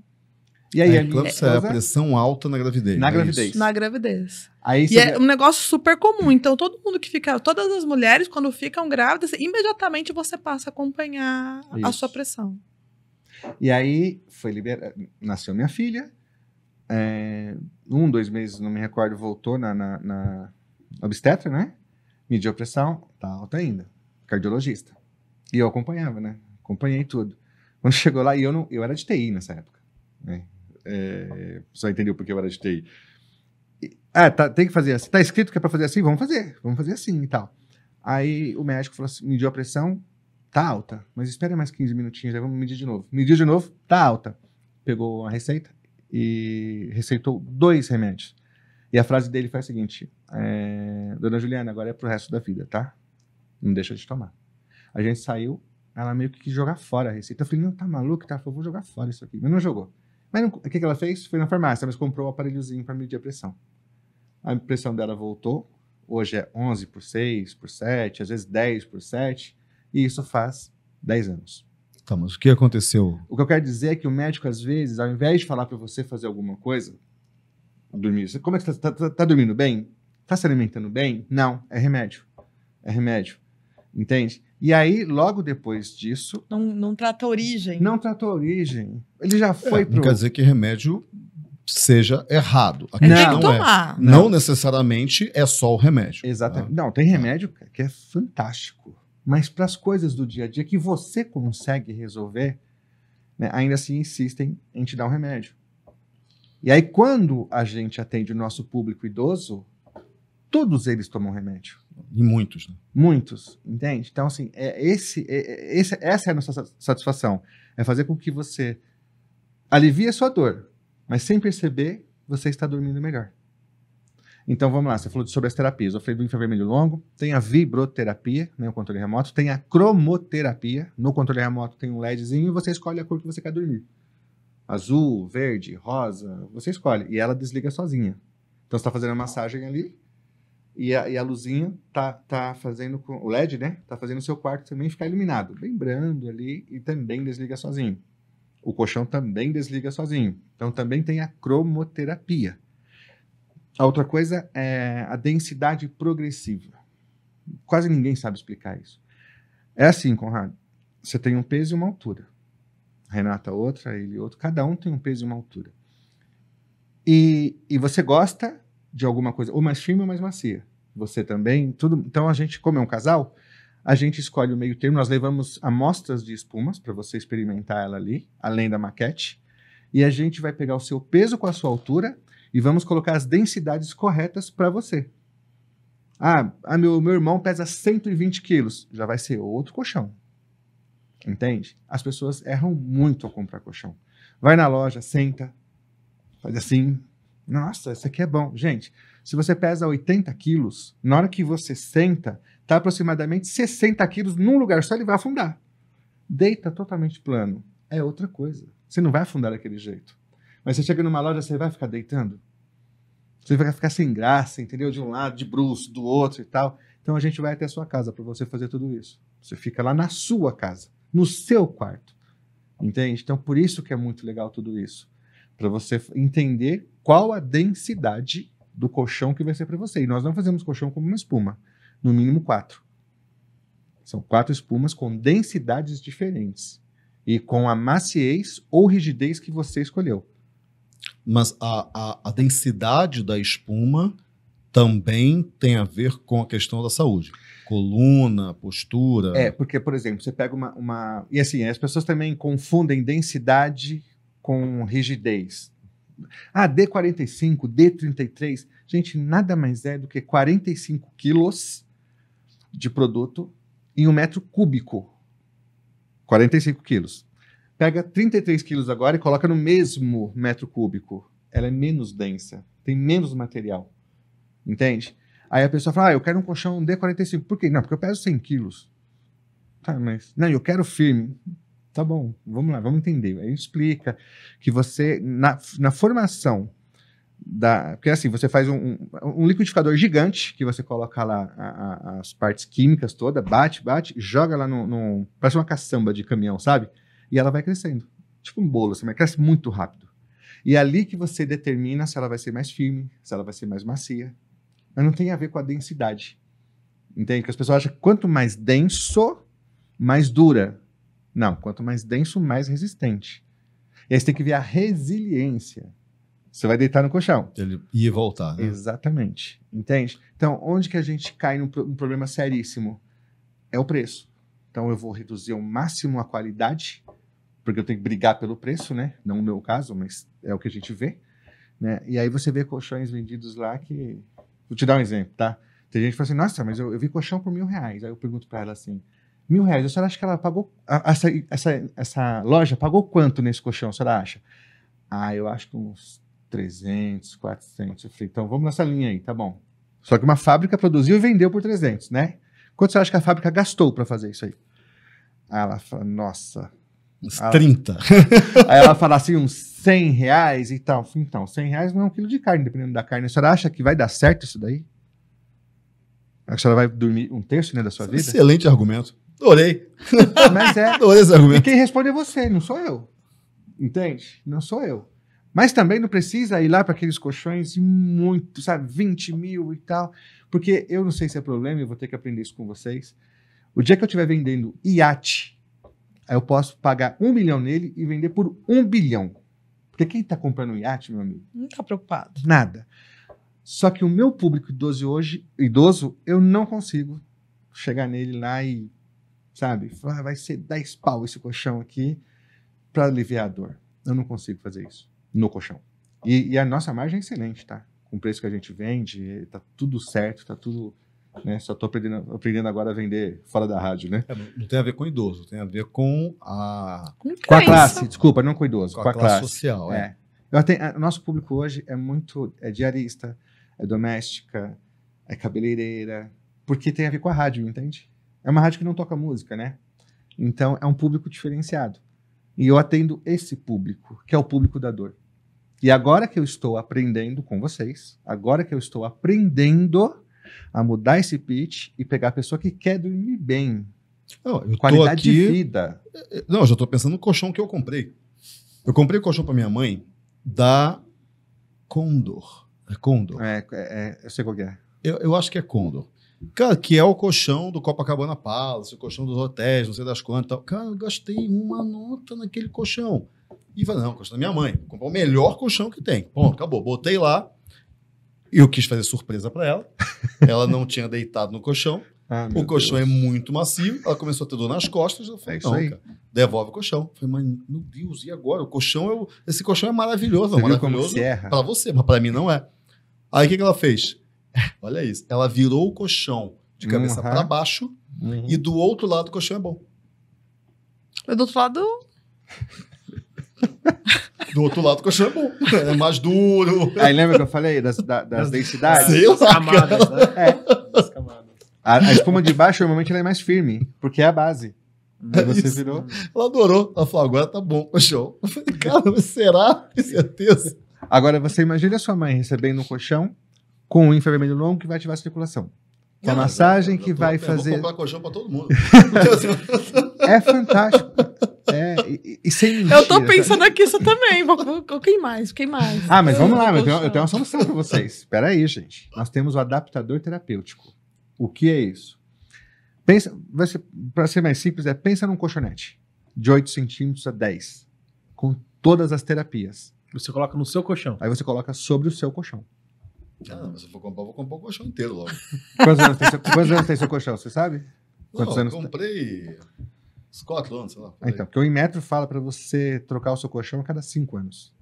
Speaker 1: E aí, a é eclâmpsia é, a pressão alta na gravidez. Na é gravidez. Isso. Na
Speaker 2: gravidez.
Speaker 1: Aí e é um
Speaker 2: negócio super comum. Então, todo mundo que fica, todas as mulheres, quando ficam grávidas, imediatamente você passa a acompanhar isso. a sua pressão.
Speaker 3: E aí, foi liberada. Nasceu minha filha. É, um, dois meses, não me recordo, voltou na, na, na obstetra, né? Mediu a pressão, tá alta ainda. Cardiologista. E eu acompanhava, né? Acompanhei tudo. Quando chegou lá, e eu, não, eu era de TI nessa época. Né? É, só entendeu porque eu era de TI. é, ah, tá, tem que fazer assim. Tá escrito que é pra fazer assim? Vamos fazer. Vamos fazer assim e tal. Aí o médico falou assim, mediu a pressão, tá alta. Mas espera mais 15 minutinhos, aí vamos medir de novo. Mediu de novo, tá alta. Pegou a receita e receitou dois remédios. E a frase dele foi a seguinte: é, Dona Juliana, agora é pro resto da vida, tá? Não deixa de tomar. A gente saiu, ela meio que quis jogar fora a receita. Eu falei, não, tá maluco? Tá, eu vou jogar fora isso aqui. Mas não jogou. Mas não, o que, que ela fez? Foi na farmácia, mas comprou o um aparelhozinho para medir a pressão. A pressão dela voltou. Hoje é 11 por 6, por 7, às vezes 10 por 7. E isso faz 10 anos.
Speaker 1: Tá, mas o que aconteceu?
Speaker 3: O que eu quero dizer é que o médico, às vezes, ao invés de falar para você fazer alguma coisa, dormir. Como é que você tá, tá, tá, dormindo bem? Tá se alimentando bem? Não, é remédio. É remédio. Entende? E aí, logo depois disso. Não, não trata origem. Não trata origem. Ele já é, foi é, pro. Não quer dizer
Speaker 1: que remédio seja errado. A que não, é, não, não necessariamente é só o remédio. Exatamente. Tá? Não, tem remédio que é fantástico. Mas para as coisas
Speaker 3: do dia a dia que você consegue resolver, né, ainda assim insistem em te dar um remédio. E aí, quando a gente atende o nosso público idoso, todos eles tomam remédio.
Speaker 1: E muitos, né?
Speaker 3: Muitos, entende? Então, assim, é esse, é, é esse, essa é a nossa satisfação. É fazer com que você alivie a sua dor, mas sem perceber, você está dormindo melhor. Então, vamos lá. Você falou sobre as terapias. Eu falei do infravermelho longo, tem a vibroterapia, né, o controle remoto, tem a cromoterapia. No controle remoto tem um LEDzinho e você escolhe a cor que você quer dormir. Azul, verde, rosa, você escolhe. E ela desliga sozinha. Então, você está fazendo a massagem ali, e a, e a luzinha tá, tá fazendo com. O LED, né? Tá fazendo o seu quarto também ficar iluminado. Lembrando ali, e também desliga sozinho. O colchão também desliga sozinho. Então também tem a cromoterapia. A outra coisa é a densidade progressiva. Quase ninguém sabe explicar isso. É assim, Conrado. Você tem um peso e uma altura. Renata, outra, ele, outro. Cada um tem um peso e uma altura. E, e você gosta de alguma coisa, ou mais firme ou mais macia você também, tudo. Então a gente, como é um casal, a gente escolhe o meio termo, nós levamos amostras de espumas para você experimentar ela ali, além da maquete, e a gente vai pegar o seu peso com a sua altura e vamos colocar as densidades corretas para você. Ah, ah meu, meu irmão pesa 120 quilos, já vai ser outro colchão. Entende? As pessoas erram muito ao comprar colchão. Vai na loja, senta, faz assim, nossa, isso aqui é bom. Gente, se você pesa 80 quilos, na hora que você senta, tá aproximadamente 60 quilos num lugar só, ele vai afundar. Deita totalmente plano. É outra coisa. Você não vai afundar daquele jeito. Mas você chega numa loja, você vai ficar deitando? Você vai ficar sem graça, entendeu? De um lado, de bruxo, do outro e tal. Então a gente vai até a sua casa para você fazer tudo isso. Você fica lá na sua casa, no seu quarto. Entende? Então por isso que é muito legal tudo isso para você entender qual a densidade do colchão que vai ser para você. E nós não fazemos colchão como uma espuma, no mínimo quatro. São quatro espumas com densidades diferentes e com a maciez ou rigidez que você escolheu.
Speaker 1: Mas a, a, a densidade da espuma também tem a ver com a questão da saúde. Coluna, postura. É,
Speaker 3: porque, por exemplo, você pega uma. uma... E assim, as pessoas também confundem densidade com rigidez. Ah, D45, D33. Gente, nada mais é do que 45 quilos de produto em um metro cúbico. 45 quilos. Pega 33 quilos agora e coloca no mesmo metro cúbico. Ela é menos densa, tem menos material. Entende? Aí a pessoa fala, ah, eu quero um colchão D45. Por quê? Não, porque eu peso 100 quilos. Tá, mas... Não, eu quero firme. Tá bom, vamos lá, vamos entender. Aí explica que você, na, na formação da. Porque assim, você faz um, um liquidificador gigante, que você coloca lá a, a, as partes químicas toda, bate, bate, joga lá no, no. Parece uma caçamba de caminhão, sabe? E ela vai crescendo. Tipo um bolo, assim, mas cresce muito rápido. E é ali que você determina se ela vai ser mais firme, se ela vai ser mais macia. Mas não tem a ver com a densidade. Entende? Que as pessoas acham que quanto mais denso, mais dura. Não, quanto mais denso, mais resistente. E aí você tem que ver a resiliência. Você vai deitar no colchão. Ele ia voltar. Né? Exatamente. Entende? Então, onde que a gente cai num, num problema seríssimo? É o preço. Então, eu vou reduzir ao máximo a qualidade, porque eu tenho que brigar pelo preço, né? Não o meu caso, mas é o que a gente vê. Né? E aí você vê colchões vendidos lá que. Vou te dar um exemplo, tá? Tem gente que fala assim, nossa, mas eu, eu vi colchão por mil reais. Aí eu pergunto para ela assim, Mil reais. A senhora acha que ela pagou. Essa, essa, essa loja pagou quanto nesse colchão, a senhora acha? Ah, eu acho que uns 300, 400. Eu falei, então vamos nessa linha aí, tá bom. Só que uma fábrica produziu e vendeu por 300, né? Quanto você acha que a fábrica gastou para fazer isso aí? Aí ela fala, nossa.
Speaker 1: Uns ela... 30.
Speaker 3: aí ela fala assim, uns 100 reais e tal. então, 100 reais não é um quilo de carne, dependendo da carne. A senhora acha que vai dar certo isso daí? A senhora vai dormir um terço né, da sua vida? Excelente argumento. Adorei. Mas é. Adorei esse argumento. E quem responde é você, não sou eu. Entende? Não sou eu. Mas também não precisa ir lá para aqueles colchões muito, sabe, 20 mil e tal. Porque eu não sei se é problema, eu vou ter que aprender isso com vocês. O dia que eu estiver vendendo iate, aí eu posso pagar um milhão nele e vender por um bilhão. Porque quem está comprando um iate, meu amigo? Não está preocupado. Nada. Só que o meu público idoso hoje, idoso, eu não consigo chegar nele lá e sabe? Ah, vai ser 10 pau esse colchão aqui para aliviar a dor. Eu não consigo fazer isso no colchão. E, e, a nossa margem é excelente, tá? Com o preço que a gente vende, tá tudo certo, tá tudo. Né? Só tô aprendendo, aprendendo agora a vender fora da rádio, né? É,
Speaker 1: não tem a ver com
Speaker 3: idoso, tem a ver com a.
Speaker 1: Com, com a classe,
Speaker 3: desculpa, não com idoso, com, com a, a, classe, classe social. É. é. Tenho, nosso público hoje é muito. é diarista, é doméstica, é cabeleireira, porque tem a ver com a rádio, entende? É uma rádio que não toca música, né? Então é um público diferenciado. E eu atendo esse público, que é o público da dor. E agora que eu estou aprendendo com vocês, agora que eu estou aprendendo
Speaker 1: a mudar esse pitch e pegar a pessoa que quer dormir bem. Não, qualidade aqui... de vida. Não, eu já estou pensando no colchão que eu comprei. Eu comprei o colchão para minha mãe da Condor. É Condor? É, é, é, eu sei qual é. Eu, eu acho que é Condor. Cara, que é o colchão do Copacabana Palace, o colchão dos hotéis, não sei das quantas Cara, eu gastei uma nota naquele colchão. E falei, não, colchão da minha mãe. Comprou o melhor colchão que tem. Ponto, acabou. Botei lá. Eu quis fazer surpresa para ela. ela não tinha deitado no colchão. Ah, o colchão é Deus. é muito macio. Ela começou a ter dor nas costas. Eu falei, é não, cara, devolve o colchão. falei, mãe, meu Deus, e agora? O colchão é. O... Esse colchão é maravilhoso. Você maravilhoso para você, mas para mim não é. Aí o que, que ela fez? Olha isso. Ela virou o colchão de cabeça uhum. para baixo uhum. e do outro lado o colchão é bom. do outro lado. Do outro lado, o colchão é bom. É mais duro. Aí lembra que eu falei das, das densidades? Sei lá, camadas, né? É.
Speaker 3: camadas. A, a, espuma de baixo, normalmente, ela é mais firme, porque é a base. É você isso. virou. Ela adorou. Ela falou, agora tá bom, colchão. Eu falei, cara, será? Tem certeza? Agora, você imagina a sua mãe recebendo um colchão com o infravermelho longo que vai ativar a circulação. Com a massagem que vai fazer. vou comprar
Speaker 1: colchão pra todo mundo. é fantástico.
Speaker 3: É, e, e sem mentira, Eu tô pensando
Speaker 1: aqui isso também. Quem
Speaker 2: mais? Quem mais? Ah, mas vamos lá, eu tenho, eu
Speaker 3: tenho uma solução para vocês. Espera aí, gente. Nós temos o adaptador terapêutico. O que é isso? Pensa, para ser mais simples, é pensa num colchonete de 8 centímetros a 10, com todas as terapias. Você coloca no seu colchão. Aí você coloca sobre o seu colchão.
Speaker 1: Ah, mas se eu for comprar, eu vou comprar o colchão inteiro logo. Quantos anos tem seu,
Speaker 3: quantos anos tem seu colchão, você sabe? Quantos não, anos
Speaker 1: comprei tá? uns 4 anos, sei lá. Ah, então,
Speaker 3: porque o Inmetro fala para você trocar o seu colchão a cada 5 anos.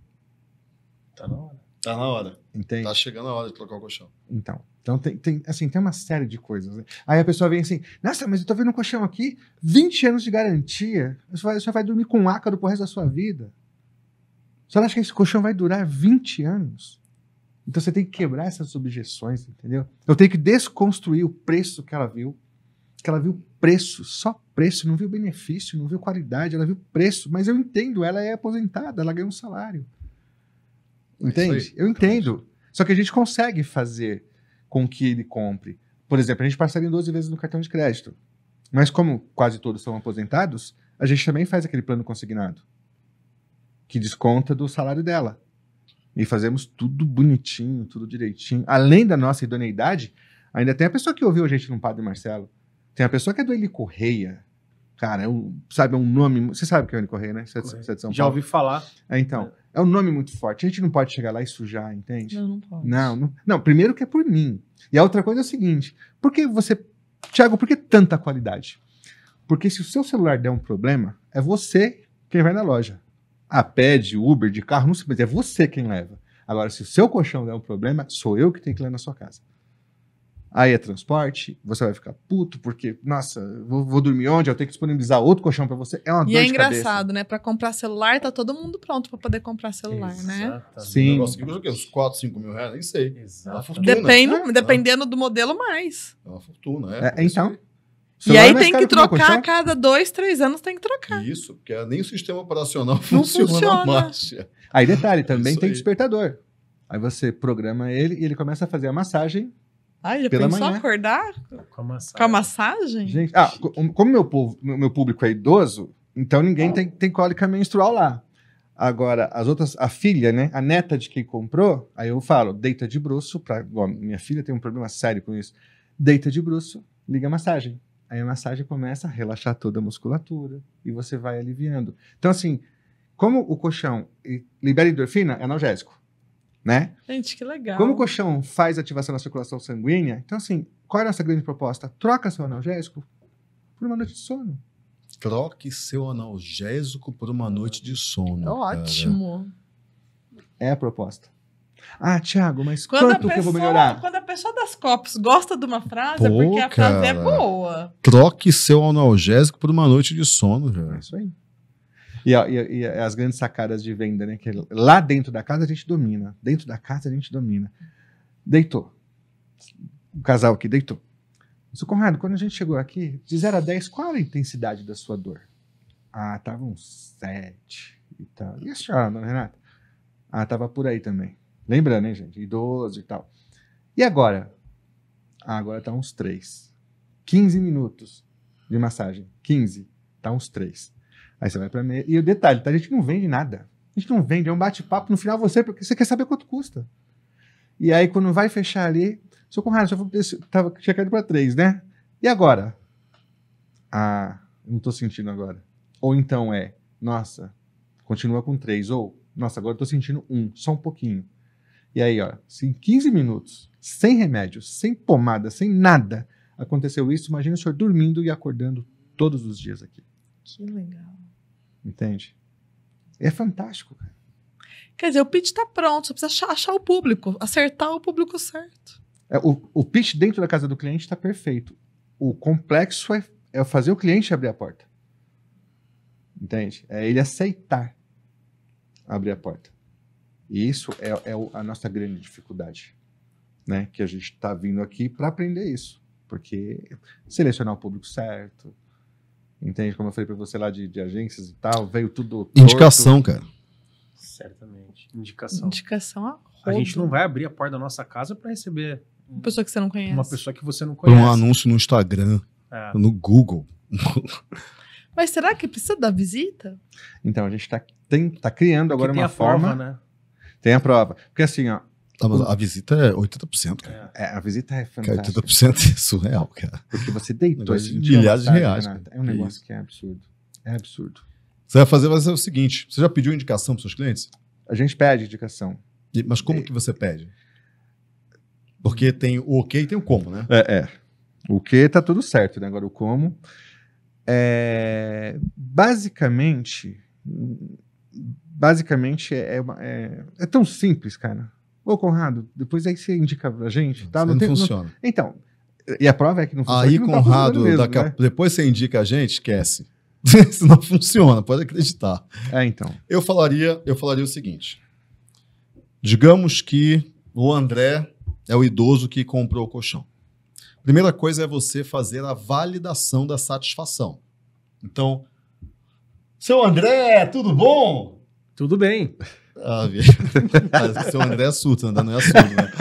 Speaker 1: Tá na hora. Tá na hora. Entende? Tá chegando a hora de trocar o colchão.
Speaker 3: Então, então tem, tem, assim, tem uma série de coisas. Né? Aí a pessoa vem assim, nossa, mas eu tô vendo um colchão aqui, 20 anos de garantia, você vai, você vai dormir com um ácaro pro resto da sua vida. Você acha que esse colchão vai durar 20 anos? Então você tem que quebrar essas objeções, entendeu? Eu tenho que desconstruir o preço que ela viu, que ela viu preço, só preço, não viu benefício, não viu qualidade, ela viu preço, mas eu entendo, ela é aposentada, ela ganha um salário. É Entende? É eu entendo. Só que a gente consegue fazer com que ele compre. Por exemplo, a gente parcela em 12 vezes no cartão de crédito. Mas como quase todos são aposentados, a gente também faz aquele plano consignado, que desconta do salário dela. E fazemos tudo bonitinho, tudo direitinho. Além da nossa idoneidade, ainda tem a pessoa que ouviu a gente no Padre Marcelo. Tem a pessoa que é do Eli Correia. Cara, é um, sabe, é um nome. Você sabe que é o Eli Correia, né? Correia. você é de São Paulo. Já ouvi falar. É, então. É um nome muito forte. A gente não pode chegar lá e sujar, entende? Não, não pode. Não, não, não primeiro que é por mim. E a outra coisa é o seguinte: por que você. Tiago, por que tanta qualidade? Porque se o seu celular der um problema, é você quem vai na loja a pé de Uber, de carro, não sei, mas é você quem leva. Agora, se o seu colchão der um problema, sou eu que tenho que levar na sua casa. Aí é transporte, você vai ficar puto, porque, nossa, vou, vou dormir onde? Eu tenho que disponibilizar outro
Speaker 1: colchão para você. É uma e dor é de cabeça. E é engraçado,
Speaker 2: né? Para comprar celular, tá todo mundo pronto para poder comprar celular, né?
Speaker 1: Exatamente. né? Sim. O negócio aqui custa o Uns 4, 5 mil reais? Nem sei. É Depende, é, dependendo
Speaker 2: do modelo, mais. É
Speaker 1: uma fortuna, é. é então, e aí tem que trocar a
Speaker 2: cada dois, três
Speaker 1: anos tem que trocar. Isso, porque nem o sistema operacional não funciona, funciona. Aí detalhe,
Speaker 3: também tem aí. despertador. Aí você programa ele e ele começa a fazer a massagem Ah, ele pela pensou manhã.
Speaker 2: acordar? Com a massagem. Com a massagem? Gente,
Speaker 3: ah, como meu, povo, meu público é idoso, então ninguém ah. tem, tem cólica menstrual lá. Agora, as outras, a filha, né? A neta de quem comprou, aí eu falo, deita de bruxo, pra, bom, minha filha tem um problema sério com isso. Deita de bruxo, liga a massagem. Aí a massagem começa a relaxar toda a musculatura e você vai aliviando. Então, assim, como o colchão libera endorfina, é analgésico, né?
Speaker 2: Gente, que legal. Como o
Speaker 3: colchão faz ativação da circulação sanguínea, então, assim, qual é a nossa grande proposta? Troca seu analgésico por uma noite de sono.
Speaker 1: Troque seu analgésico por uma noite de sono. Ótimo. Cara. É a proposta. Ah, Thiago, mas quando quanto pessoa, que eu vou melhorar?
Speaker 2: Quando a pessoa das copos gosta de uma frase, Pô, é porque a cara, frase é boa.
Speaker 1: Troque seu analgésico por uma noite de sono, velho. É isso aí.
Speaker 3: E, e, e, as grandes sacadas de venda, né? Que lá dentro da casa a gente domina. Dentro da casa a gente domina. Deitou. O casal aqui deitou. Mas, Conrado, quando a gente chegou aqui, de 0 a 10, qual era a intensidade da sua dor? Ah, tava uns 7 e tal. E a senhora, dona Renata? Ah, tava por aí também. Lembrando, hein, gente? Idoso e tal. E agora? Ah, agora tá uns 3. 15 minutos de massagem. 15. Tá uns 3. Aí você vai para meia. E o detalhe, tá? A gente não vende nada. A gente não vende, é um bate-papo. No final você, porque você quer saber quanto custa. E aí, quando vai fechar ali, seu Conrado, só tava, checando pra para 3, né? E agora? Ah, não tô sentindo agora. Ou então é, nossa, continua com 3. Ou, nossa, agora eu tô sentindo um, só um pouquinho. E aí, ó, se em 15 minutos, sem remédio, sem pomada, sem nada, aconteceu isso, imagina o senhor dormindo e acordando todos os dias aqui.
Speaker 2: Que legal.
Speaker 3: Entende? É fantástico, cara.
Speaker 2: Quer dizer, o pitch está pronto, só precisa achar, achar, o público, acertar o público certo.
Speaker 3: É, o, o pitch dentro da casa do cliente está perfeito. O complexo é, é fazer o cliente abrir a porta. Entende? É ele aceitar abrir a porta. E isso é, é a nossa grande dificuldade, né? Que a gente está vindo aqui para aprender isso, porque selecionar o público certo, entende? Como eu falei para você lá de, de, agências e tal, veio tudo. Torto. Indicação, cara. Certamente.
Speaker 4: Indicação.
Speaker 2: Indicação a é roda. A gente não
Speaker 4: vai abrir a porta da nossa casa para receber.
Speaker 2: Uma pessoa que você não conhece. Uma
Speaker 4: pessoa que
Speaker 3: você
Speaker 2: não
Speaker 1: conhece. Um anúncio no Instagram, é. no Google.
Speaker 2: Mas será que precisa da visita?
Speaker 3: Então, a gente está tá criando agora uma forma. né? Tem a prova. Porque assim, ó. Tá, mas a visita é 80%, cara. É, a visita é fantástica.
Speaker 1: 80% é surreal, cara. Porque você deitou de milhares de reais. Né? é um negócio
Speaker 3: Isso. que é absurdo.
Speaker 1: É absurdo. Você vai fazer, vai é o seguinte: você já pediu indicação para seus clientes? A gente pede indicação. E, mas como é. que você pede? Porque tem o ok e tem o como,
Speaker 3: né? É, é. O que tá tudo certo, né? Agora o como. É, basicamente, basicamente é, é, uma, é, é, tão simples, cara. Ô, Conrado, depois aí você indica pra gente. Tá? Não, não tem, funciona. Não... Então,
Speaker 1: e a prova é que não funciona. Aí, não tá Conrado, tá mesmo, daqui a... né? depois você indica a gente, esquece. Isso não funciona, pode acreditar. É, então. Eu falaria, eu falaria o seguinte. Digamos que o André é o idoso que comprou o colchão. Primeira coisa é você fazer a validação da satisfação. Então, seu André, tudo bom? Tudo bem. Ah, velho. seu André é surdo não é surdo né?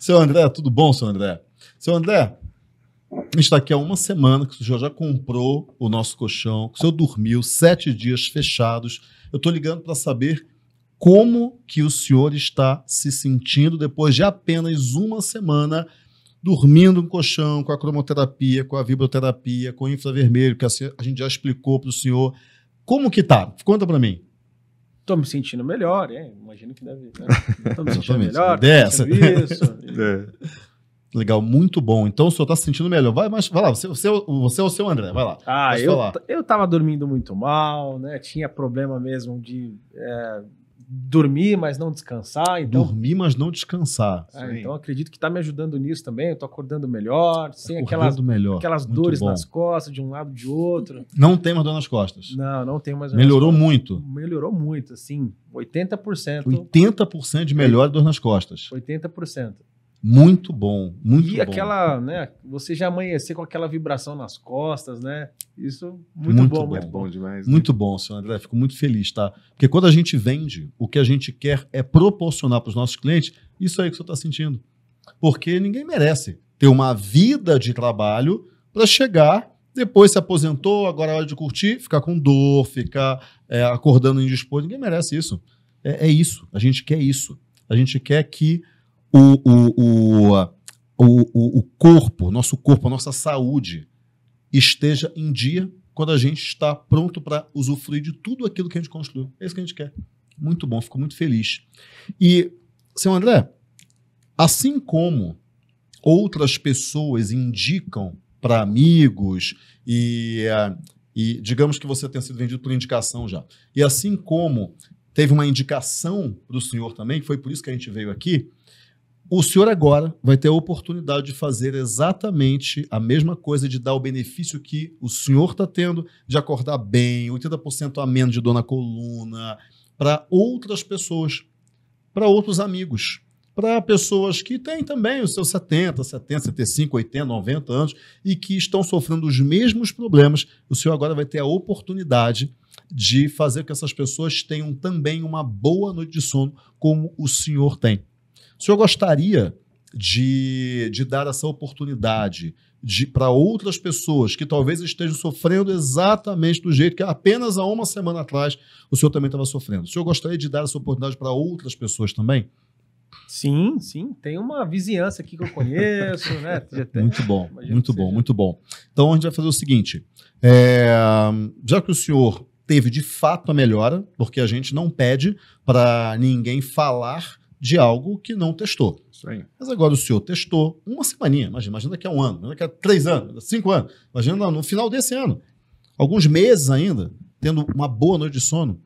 Speaker 1: seu André, tudo bom, seu André? Seu André, a gente está aqui há uma semana que o senhor já comprou o nosso colchão, que o senhor dormiu sete dias fechados. Eu estou ligando para saber como que o senhor está se sentindo depois de apenas uma semana dormindo no colchão, com a cromoterapia, com a vibroterapia, com o infravermelho, que assim a gente já explicou para o senhor como que tá? Conta para mim. Tô me
Speaker 4: sentindo melhor, hein? É, imagino que deve. Né? Tô me sentindo melhor. Dessa. Isso.
Speaker 1: É. Legal, muito bom. Então o senhor tá se sentindo melhor. Vai, mas, vai lá, você, você, você é o seu André, vai lá. Ah, eu,
Speaker 4: eu tava dormindo muito mal, né? Tinha problema mesmo de. É dormir, mas não descansar. Então... Dormir, mas não descansar. É, então acredito que está me ajudando nisso também. Eu estou acordando melhor, tá sem aquelas, melhor. aquelas dores bom. nas costas, de um lado de outro.
Speaker 1: Não tem mais dor nas costas. Não, não tem mais. Melhorou muito.
Speaker 4: Melhorou muito, assim, 80%.
Speaker 1: 80% de melhor dor nas costas.
Speaker 4: 80%.
Speaker 1: Muito bom, muito e bom. E aquela,
Speaker 4: né? Você já amanhecer com aquela vibração nas costas, né? Isso muito, muito bom, bom, muito
Speaker 1: bom demais. Né? Muito bom, senhor André. Fico muito feliz, tá? Porque quando a gente vende, o que a gente quer é proporcionar para os nossos clientes isso aí que você está sentindo. Porque ninguém merece ter uma vida de trabalho para chegar, depois se aposentou, agora é hora de curtir, ficar com dor, ficar é, acordando indisposto. Ninguém merece isso. É, é isso. A gente quer isso. A gente quer que o, o, o, o, o corpo, nosso corpo, a nossa saúde esteja em dia quando a gente está pronto para usufruir de tudo aquilo que a gente construiu. É isso que a gente quer. Muito bom, fico muito feliz. E, seu André, assim como outras pessoas indicam para amigos e, eh, e digamos que você tenha sido vendido por indicação já. E assim como teve uma indicação para o senhor também, foi por isso que a gente veio aqui, o senhor agora vai ter a oportunidade de fazer exatamente a mesma coisa, de dar o benefício que o senhor está tendo, de acordar bem, 80% a menos de dor na coluna, para outras pessoas, para outros amigos, para pessoas que têm também os seus 70, 70, 75, 80, 90 anos e que estão sofrendo os mesmos problemas. O senhor agora vai ter a oportunidade de fazer com que essas pessoas tenham também uma boa noite de sono, como o senhor tem. O senhor gostaria de, de dar essa oportunidade para outras pessoas que talvez estejam sofrendo exatamente do jeito que apenas há uma semana atrás o senhor também estava sofrendo? O senhor gostaria de dar essa oportunidade para outras pessoas também? Sim, sim, tem uma vizinhança aqui que eu conheço, né? muito bom, Imagino muito bom, muito bom. Então a gente vai fazer o seguinte: é, já que o senhor teve de fato a melhora, porque a gente não pede para ninguém falar de algo que não testou. Mas agora o senhor testou uma semaninha, imagina, imagina daqui a um ano, imagina daqui a três anos, cinco anos, imagina no final desse ano, alguns meses ainda, tendo uma boa noite de sono.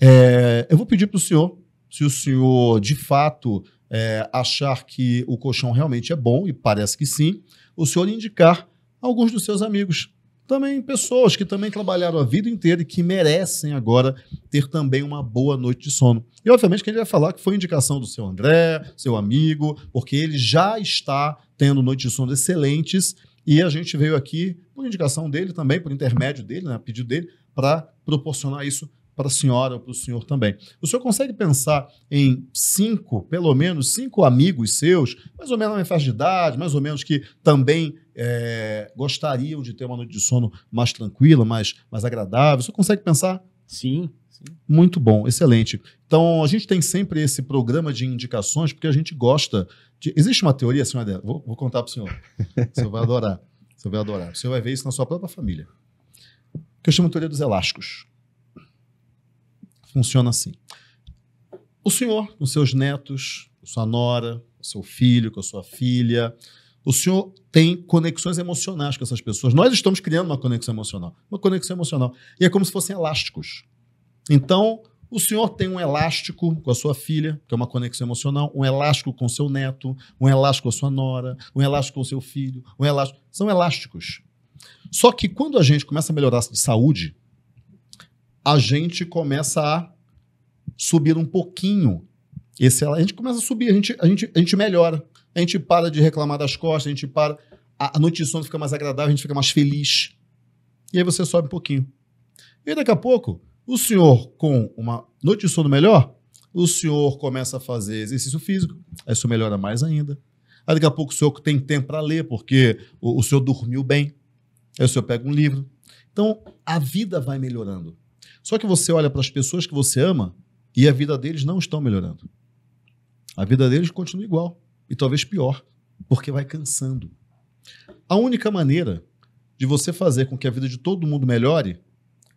Speaker 1: É, eu vou pedir para o senhor, se o senhor de fato é, achar que o colchão realmente é bom, e parece que sim, o senhor indicar alguns dos seus amigos também pessoas que também trabalharam a vida inteira e que merecem agora ter também uma boa noite de sono. E obviamente que a gente vai falar que foi indicação do seu André, seu amigo, porque ele já está tendo noites de sono excelentes e a gente veio aqui por indicação dele também, por intermédio dele, né, a pedido dele, para proporcionar isso para a senhora ou para o senhor também. O senhor consegue pensar em cinco, pelo menos cinco amigos seus, mais ou menos na faixa de idade, mais ou menos que também é, gostariam de ter uma noite de sono mais tranquila, mais, mais agradável? O senhor consegue pensar? Sim, muito bom, excelente. Então, a gente tem sempre esse programa de indicações, porque a gente gosta. De... Existe uma teoria, senhora vou, vou contar para o senhor. O senhor vai adorar. O senhor vai adorar. O senhor vai ver isso na sua própria família. Que eu chamo de teoria dos elásticos funciona assim. O senhor, com seus netos, com sua nora, com seu filho, com a sua filha, o senhor tem conexões emocionais com essas pessoas. Nós estamos criando uma conexão emocional. Uma conexão emocional. E é como se fossem elásticos. Então, o senhor tem um elástico com a sua filha, que é uma conexão emocional, um elástico com seu neto, um elástico com a sua nora, um elástico com seu filho, um elástico. São elásticos. Só que quando a gente começa a melhorar de saúde, a gente começa a subir um pouquinho. Esse, a gente começa a subir, a gente, a, gente, a gente melhora. A gente para de reclamar das costas, a gente para. A, a noite de sono fica mais agradável, a gente fica mais feliz. E aí você sobe um pouquinho. E daqui a pouco, o senhor com uma noite de sono melhor, o senhor começa a fazer exercício físico, aí isso melhora mais ainda. Aí daqui a pouco o senhor tem tempo para ler, porque o, o senhor dormiu bem. Aí o senhor pega um livro. Então, a vida vai melhorando. Só que você olha para as pessoas que você ama e a vida deles não estão melhorando. A vida deles continua igual e talvez pior, porque vai cansando. A única maneira de você fazer com que a vida de todo mundo melhore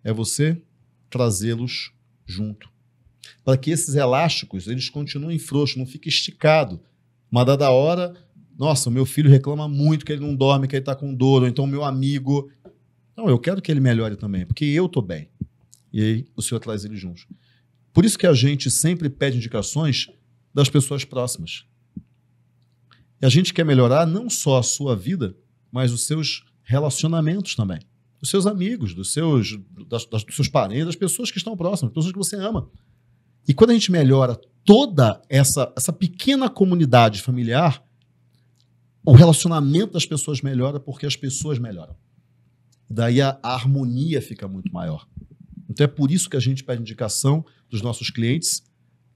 Speaker 1: é você trazê-los junto. Para que esses elásticos eles continuem frouxos, não fique esticado. Uma dada hora, nossa, o meu filho reclama muito que ele não dorme, que ele está com dor, ou então meu amigo. Não, eu quero que ele melhore também, porque eu estou bem. E aí o senhor traz ele junto. Por isso que a gente sempre pede indicações das pessoas próximas. E a gente quer melhorar não só a sua vida, mas os seus relacionamentos também. Dos seus amigos, dos seus, das, das, dos seus parentes, das pessoas que estão próximas, das pessoas que você ama. E quando a gente melhora toda essa, essa pequena comunidade familiar, o relacionamento das pessoas melhora porque as pessoas melhoram. Daí a, a harmonia fica muito maior. Então é por isso que a gente pede indicação dos nossos clientes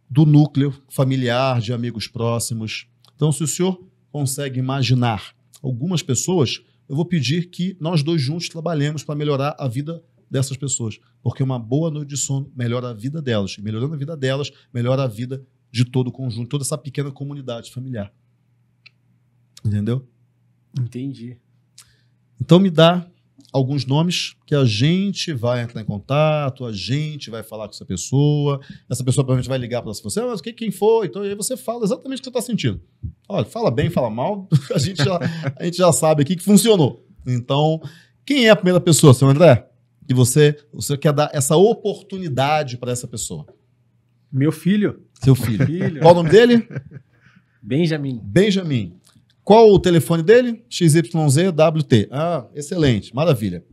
Speaker 1: do núcleo familiar, de amigos próximos. Então, se o senhor consegue imaginar algumas pessoas, eu vou pedir que nós dois juntos trabalhemos para melhorar a vida dessas pessoas, porque uma boa noite de sono melhora a vida delas, e melhorando a vida delas, melhora a vida de todo o conjunto, toda essa pequena comunidade familiar. Entendeu? Entendi. Então me dá alguns nomes que a gente vai entrar em contato, a gente vai falar com essa pessoa, essa pessoa provavelmente vai ligar para assim, você, ah, mas quem foi? Então, aí você fala exatamente o que você está sentindo. Olha, fala bem, fala mal, a gente, já, a gente já sabe aqui que funcionou. Então, quem é a primeira pessoa, seu André? E você, você quer dar essa oportunidade para essa pessoa? Meu filho. Seu filho. filho. Qual o nome dele? Benjamin. Benjamin. Qual o telefone dele? XYZWT. Ah, excelente, maravilha.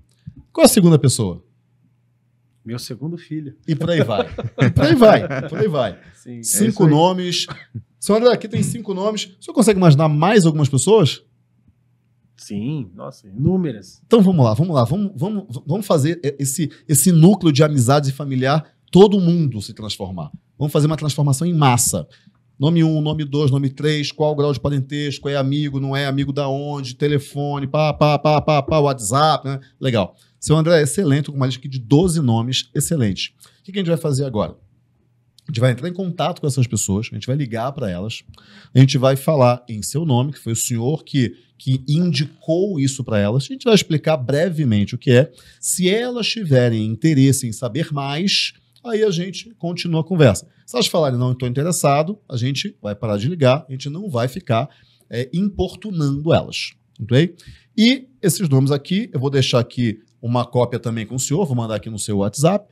Speaker 1: Qual a segunda pessoa? Meu segundo filho. E por aí vai. e por aí vai. Por aí vai. Sim, é cinco é nomes. Você aqui, tem cinco nomes. O senhor consegue imaginar mais algumas pessoas? Sim, nossa, inúmeras. Então vamos lá, vamos lá, vamos, vamos, vamos fazer esse, esse núcleo de amizades e familiar, todo mundo se transformar. Vamos fazer uma transformação em massa. Nome 1, um, nome 2, nome 3, qual o grau de parentesco, é amigo, não é amigo da onde, telefone, pá, pá, pá, pá, pá, WhatsApp, né? Legal. Seu André, é excelente, com uma lista de 12 nomes, excelente. O que a gente vai fazer agora? A gente vai entrar em contato com essas pessoas, a gente vai ligar para elas, a gente vai falar em seu nome, que foi o senhor que, que indicou isso para elas, a gente vai explicar brevemente o que é. Se elas tiverem interesse em saber mais, Aí a gente continua a conversa. Se elas falarem, não estou interessado, a gente vai parar de ligar, a gente não vai ficar é, importunando elas. Entendeu? E esses nomes aqui, eu vou deixar aqui uma cópia também com o senhor, vou mandar aqui no seu WhatsApp.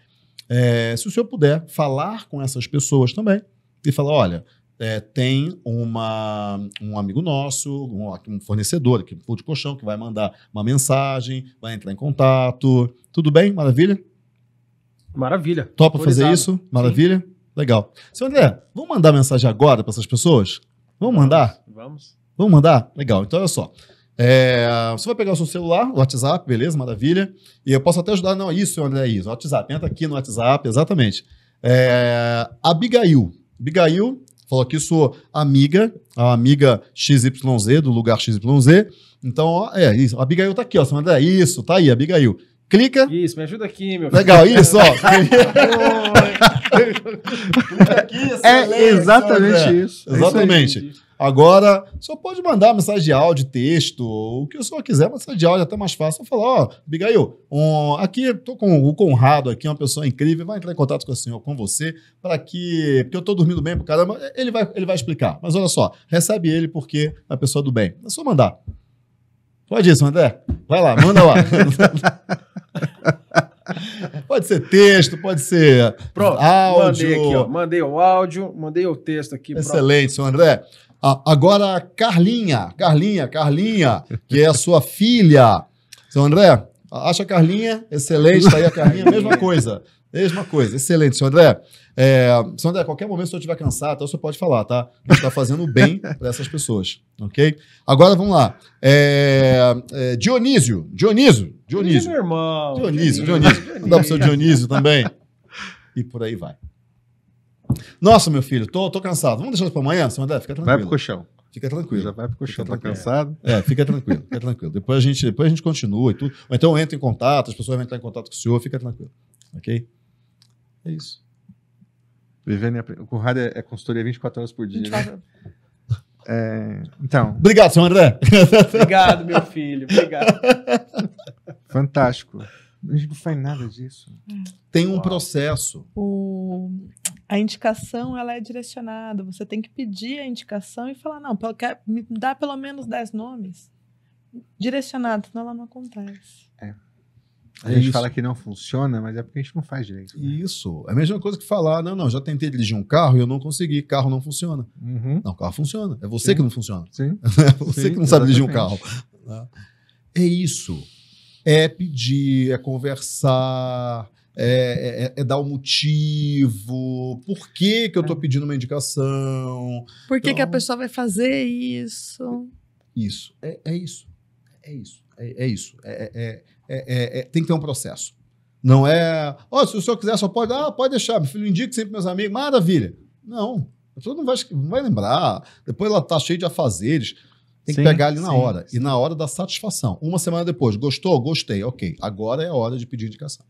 Speaker 1: É, se o senhor puder falar com essas pessoas também e falar, olha, é, tem uma, um amigo nosso, um, um fornecedor aqui, um de colchão, que vai mandar uma mensagem, vai entrar em contato. Tudo bem? Maravilha? Maravilha. Topa fazer isso? Maravilha? Sim. Legal. Seu André, vamos mandar mensagem agora para essas pessoas? Vamos, vamos mandar? Vamos. Vamos mandar? Legal. Então, olha só. É, você vai pegar o seu celular, o WhatsApp, beleza, maravilha. E eu posso até ajudar. Não, isso, André, isso. WhatsApp. Entra aqui no WhatsApp, exatamente. É, Abigail. Abigail falou aqui, sou amiga, a amiga XYZ, do lugar XYZ. Então, ó, é isso. Abigail tá aqui, ó. Você André, é isso, tá aí, Abigail
Speaker 4: clica. Isso, me ajuda aqui, meu filho. Legal, isso, ó.
Speaker 1: é exatamente é. isso. Exatamente. Agora, o Agora, só pode mandar mensagem de áudio, texto, o que o senhor quiser, mensagem de áudio é até mais fácil. Eu falar, ó, oh, um, aqui estou com o Conrado aqui, uma pessoa incrível, vai entrar em contato com o senhor, com você, para que. Porque eu estou dormindo bem pro caramba, ele vai, ele vai explicar. Mas olha só, recebe ele porque é a pessoa do bem. É só mandar. Pode isso, André. Vai lá, manda lá. pode ser texto, pode ser Pronto, áudio. Mandei, aqui, ó,
Speaker 4: mandei o áudio, mandei o texto aqui. Excelente, senhor
Speaker 1: André. Ah, agora, a Carlinha, Carlinha, Carlinha, que é a sua filha. Senhor André, acha a Carlinha excelente, está aí a Carlinha, mesma coisa. Mesma coisa, excelente, senhor André. É, senhor André, a qualquer momento, se eu estiver cansado, então, o senhor pode falar, tá? A gente está fazendo bem para essas pessoas, ok? Agora vamos lá. É, é, Dionísio, Dionísio, Dionísio. Dionísio, meu irmão. Dionísio, Dionísio. Dionísio. para o seu Dionísio também. E por aí vai. Nossa, meu filho, tô, tô cansado. Vamos deixar para amanhã, senhor André? Fica tranquilo. Vai pro colchão. Fica tranquilo. Já vai pro colchão, tá cansado? É, fica tranquilo, fica tranquilo. Depois a gente, depois a gente continua e tudo. Ou então entra em contato, as pessoas vão entrar em contato com o senhor, fica tranquilo. Ok? É isso. Vivendo e
Speaker 3: O Conrado é, é consultoria 24 horas por dia. Né?
Speaker 1: É, então. Obrigado, senhor
Speaker 3: André. Obrigado, meu
Speaker 4: filho. Obrigado.
Speaker 3: Fantástico. A gente não faz nada disso. Tem um Uau. processo.
Speaker 2: O, a indicação ela é direcionada. Você tem que pedir a indicação e falar: não, quero, me dá pelo menos 10 nomes. Direcionado, senão ela não acontece.
Speaker 1: A gente isso. fala que não funciona, mas é porque a gente não faz direito. Né? Isso. É a mesma coisa que falar, não, não, já tentei dirigir um carro e eu não consegui, carro não funciona. Uhum. Não, carro funciona. É você Sim. que não funciona. Sim. É você Sim, que não sabe exatamente. dirigir um carro. Né? É isso. É pedir, é conversar, é, é, é, dar o um motivo, por que, que eu estou é. pedindo uma indicação. Por que, então, que a então
Speaker 2: pessoa vai fazer isso?
Speaker 1: Isso, é, é isso, é isso, é, é isso. É, é é, é, é, tem que ter um processo. Não é, ó, oh, se o senhor quiser, só pode, ah, pode deixar, meu filho, indica sempre meus amigos, maravilha. Não, a pessoa não vai, não vai lembrar, depois ela tá cheia de afazeres, tem sim, que pegar ali na sim, hora, sim. e na hora da satisfação. Uma semana depois, gostou? Gostei, ok, agora é a hora de pedir indicação.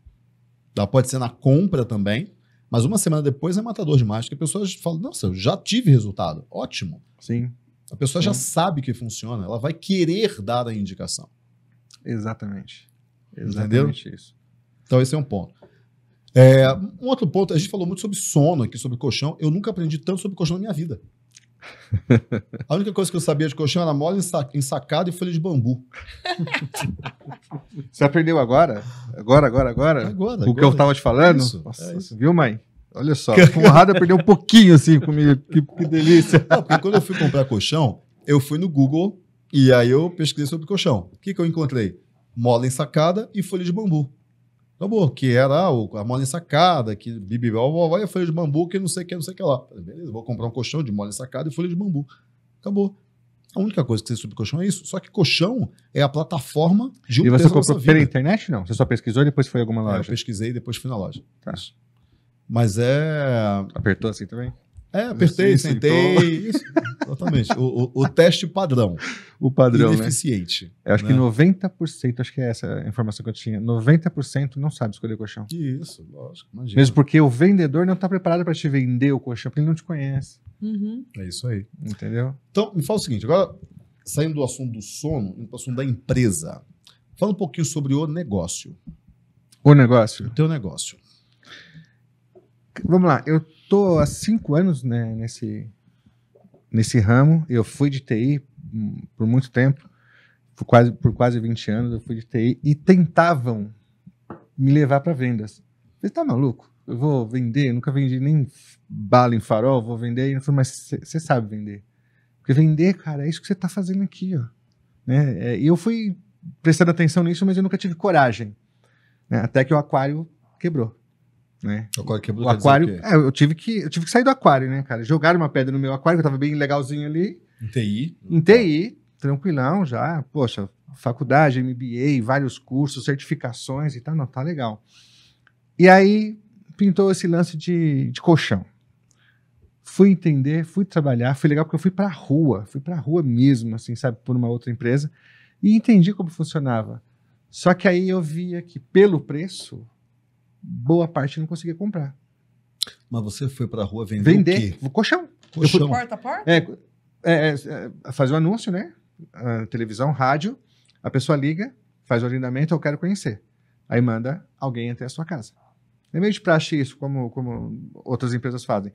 Speaker 1: ela Pode ser na compra também, mas uma semana depois é matador demais, porque a pessoa fala, nossa, eu já tive resultado, ótimo. Sim. A pessoa já sabe que funciona, ela vai querer dar a indicação. Exatamente. Exatamente entendeu? isso. Então, esse é um ponto. É, um outro ponto, a gente falou muito sobre sono aqui, sobre colchão. Eu nunca aprendi tanto sobre colchão na minha vida. A única coisa que eu sabia de colchão era mole ensacada e folha de bambu. Você aprendeu
Speaker 3: agora? Agora, agora, agora? agora o agora. que eu tava te falando? Isso, é Nossa, é isso. Viu, mãe? Olha só, Conrado aprendeu um
Speaker 1: pouquinho assim comigo. Que, que delícia. Não, porque quando eu fui comprar colchão, eu fui no Google e aí eu pesquisei sobre colchão. O que, que eu encontrei? mola ensacada e folha de bambu. Acabou, então, que era ah, a mola ensacada, que bibi, vai a folha de bambu, que não sei o que, não sei o que lá. Beleza, vou comprar um colchão de mola ensacada e folha de bambu. Acabou. A única coisa que você sobre colchão é isso. Só que colchão é a plataforma de um E você comprou pela internet, não? Você só pesquisou e depois foi em alguma loja? É, eu pesquisei e depois fui na loja. Tá. Mas é. Apertou assim também? É, apertei, isso, então. sentei. Isso, exatamente. o, o, o, teste padrão.
Speaker 3: O padrão. Né? Ineficiente. Né? Eu acho né? que 90%, acho que é essa a informação que eu tinha, 90% não sabe escolher colchão.
Speaker 1: Isso, lógico. Imagina. Mesmo
Speaker 3: porque o vendedor não está preparado para te vender o colchão,
Speaker 1: porque ele não te conhece. Uhum. É isso aí. Entendeu? Então, me fala o seguinte: agora, saindo do assunto do sono, indo para o assunto da empresa. Fala um pouquinho sobre o negócio. O negócio? O teu negócio. Vamos lá, eu tô há cinco
Speaker 3: anos né, nesse, nesse ramo. Eu fui de TI hum, por muito tempo, por quase, por quase 20 anos eu fui de TI, e tentavam me levar para vendas. Você tá maluco? Eu vou vender, eu nunca vendi nem bala em farol, vou vender. E mas você sabe vender. Porque vender, cara, é isso que você tá fazendo aqui, ó. Né? É, e eu fui prestando atenção nisso, mas eu nunca tive coragem. Né? Até que o aquário quebrou né? Então, é o aquário. É? é, eu tive que eu tive que sair do aquário, né, cara? Jogaram uma pedra no meu aquário que eu tava bem legalzinho ali. Em TI. Em TI, tranquilão já. Poxa, faculdade, MBA, vários cursos, certificações e tal, não tá legal. E aí pintou esse lance de, de colchão. Fui entender, fui trabalhar, foi legal porque eu fui pra rua, fui pra rua mesmo, assim, sabe, por uma outra empresa e entendi como funcionava. Só que aí eu via que pelo preço boa parte não conseguia comprar.
Speaker 1: Mas você foi para a rua vender, vender o quê?
Speaker 3: colchão. colchão. Eu fui, porta a porta? É, é, é, é fazer o um anúncio, né? A televisão, rádio. A pessoa liga, faz o alinhamento, eu quero conhecer. Aí manda alguém até a sua casa. É meio de praxe isso, como, como outras empresas fazem.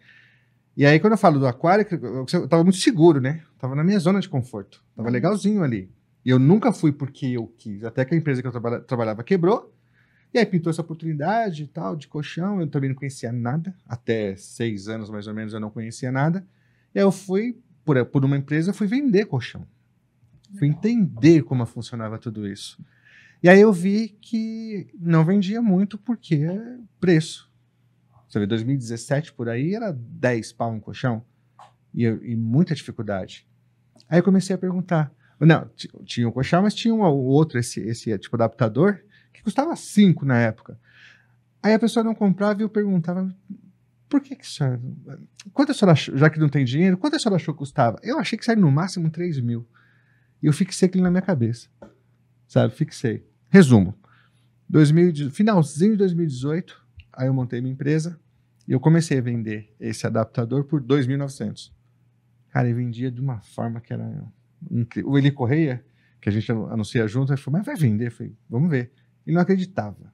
Speaker 3: E aí, quando eu falo do aquário, eu estava muito seguro, né? Estava na minha zona de conforto. Estava uhum. legalzinho ali. E eu nunca fui porque eu quis. Até que a empresa que eu trabalha, trabalhava quebrou. E aí pintou essa oportunidade e tal, de colchão. Eu também não conhecia nada. Até seis anos, mais ou menos, eu não conhecia nada. E aí eu fui, por, por uma empresa, eu fui vender colchão. Fui entender como funcionava tudo isso. E aí eu vi que não vendia muito porque é preço. Você vê, 2017 por aí era 10 pau um colchão. E, e muita dificuldade. Aí eu comecei a perguntar. Não, tinha um colchão, mas tinha um, outro, esse, esse tipo adaptador que custava 5 na época. Aí a pessoa não comprava e eu perguntava, por que que senhora... Quanto a senhora achou, já que não tem dinheiro, quanto a senhora achou que custava? Eu achei que saiu no máximo 3 mil. E eu fixei aquilo na minha cabeça. Sabe, fixei. Resumo. 2000, finalzinho de 2018, aí eu montei minha empresa e eu comecei a vender esse adaptador por 2.900. Cara, ele vendia de uma forma que era incrível. O Eli Correia, que a gente anuncia junto, ele falou, mas vai vender? Eu falei, vamos ver e não acreditava.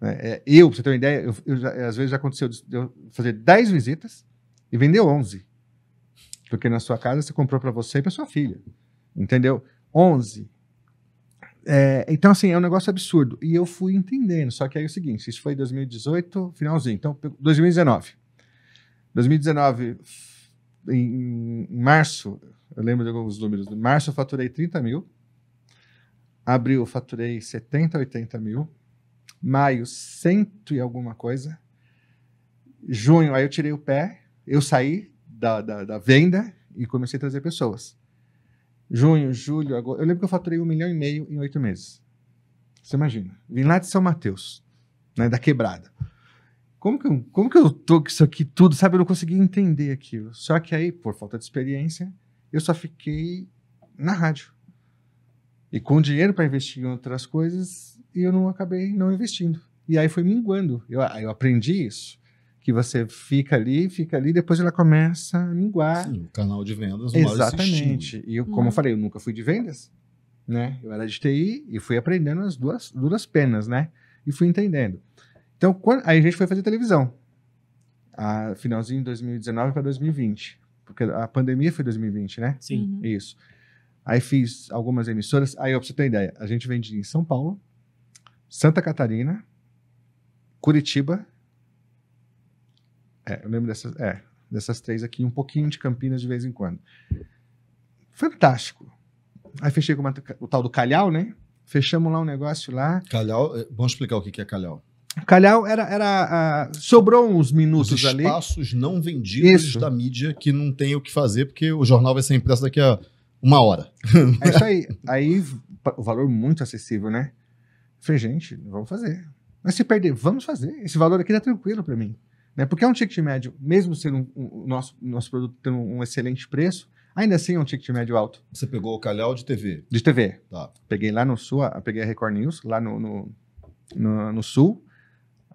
Speaker 3: Né? É, eu, pra você ter uma ideia, eu, eu já, às vezes já aconteceu de eu fazer 10 visitas e vender 11. Porque na sua casa você comprou para você e para sua filha. Entendeu? 11. É, então, assim, é um negócio absurdo. E eu fui entendendo. Só que aí é o seguinte: isso foi 2018, finalzinho. Então, 2019. 2019, em, em março, eu lembro de alguns números. Em março eu faturei 30 mil. Abril, faturei 70, 80 mil. Maio, cento e alguma coisa. Junho, aí eu tirei o pé, eu saí da, da, da venda e comecei a trazer pessoas. Junho, julho, agosto. Eu lembro que eu faturei um milhão e meio em oito meses. Você imagina. Vim lá de São Mateus, né, da quebrada. Como que, eu, como que eu tô com isso aqui tudo, sabe? Eu não consegui entender aquilo. Só que aí, por falta de experiência, eu só fiquei na rádio e com dinheiro para investir em outras coisas, e eu não acabei não investindo. E aí foi minguando. Eu, ah, eu aprendi isso. Que você fica ali, fica ali, depois ela começa a minguar. Sim, o canal de vendas Exatamente. E eu, como hum. eu falei, eu nunca fui de vendas, né? Eu era de TI e fui aprendendo as duas duras penas, né? E fui entendendo. Então, quando, aí a gente foi fazer televisão. A, finalzinho de 2019 para 2020. Porque a pandemia foi 2020, né? Sim. Isso. Aí fiz algumas emissoras. Aí, ó, pra você ter ideia, a gente vendia em São Paulo, Santa Catarina, Curitiba. É, eu lembro dessas, é, dessas três aqui, um pouquinho de Campinas de vez em quando. Fantástico. Aí fechei com uma, o tal do Calhau, né? Fechamos lá um negócio lá.
Speaker 1: Calhau, eh, vamos explicar o que é Calhau. Calhau era. era uh, sobrou uns minutos Os espaços ali. espaços não vendidos Isso. da mídia que não tem o que fazer, porque o jornal vai ser impresso daqui a uma hora. É isso aí. Aí o valor muito acessível, né? falei, gente, vamos fazer.
Speaker 3: Mas se perder, vamos fazer. Esse valor aqui tá tranquilo para mim. Né? Porque é um ticket médio, mesmo sendo um, um, o nosso, nosso produto tendo um excelente preço, ainda assim é um ticket médio alto. Você pegou o Calhau de TV? De TV. Tá. Peguei lá no Sul, peguei a Record News, lá no, no, no, no Sul.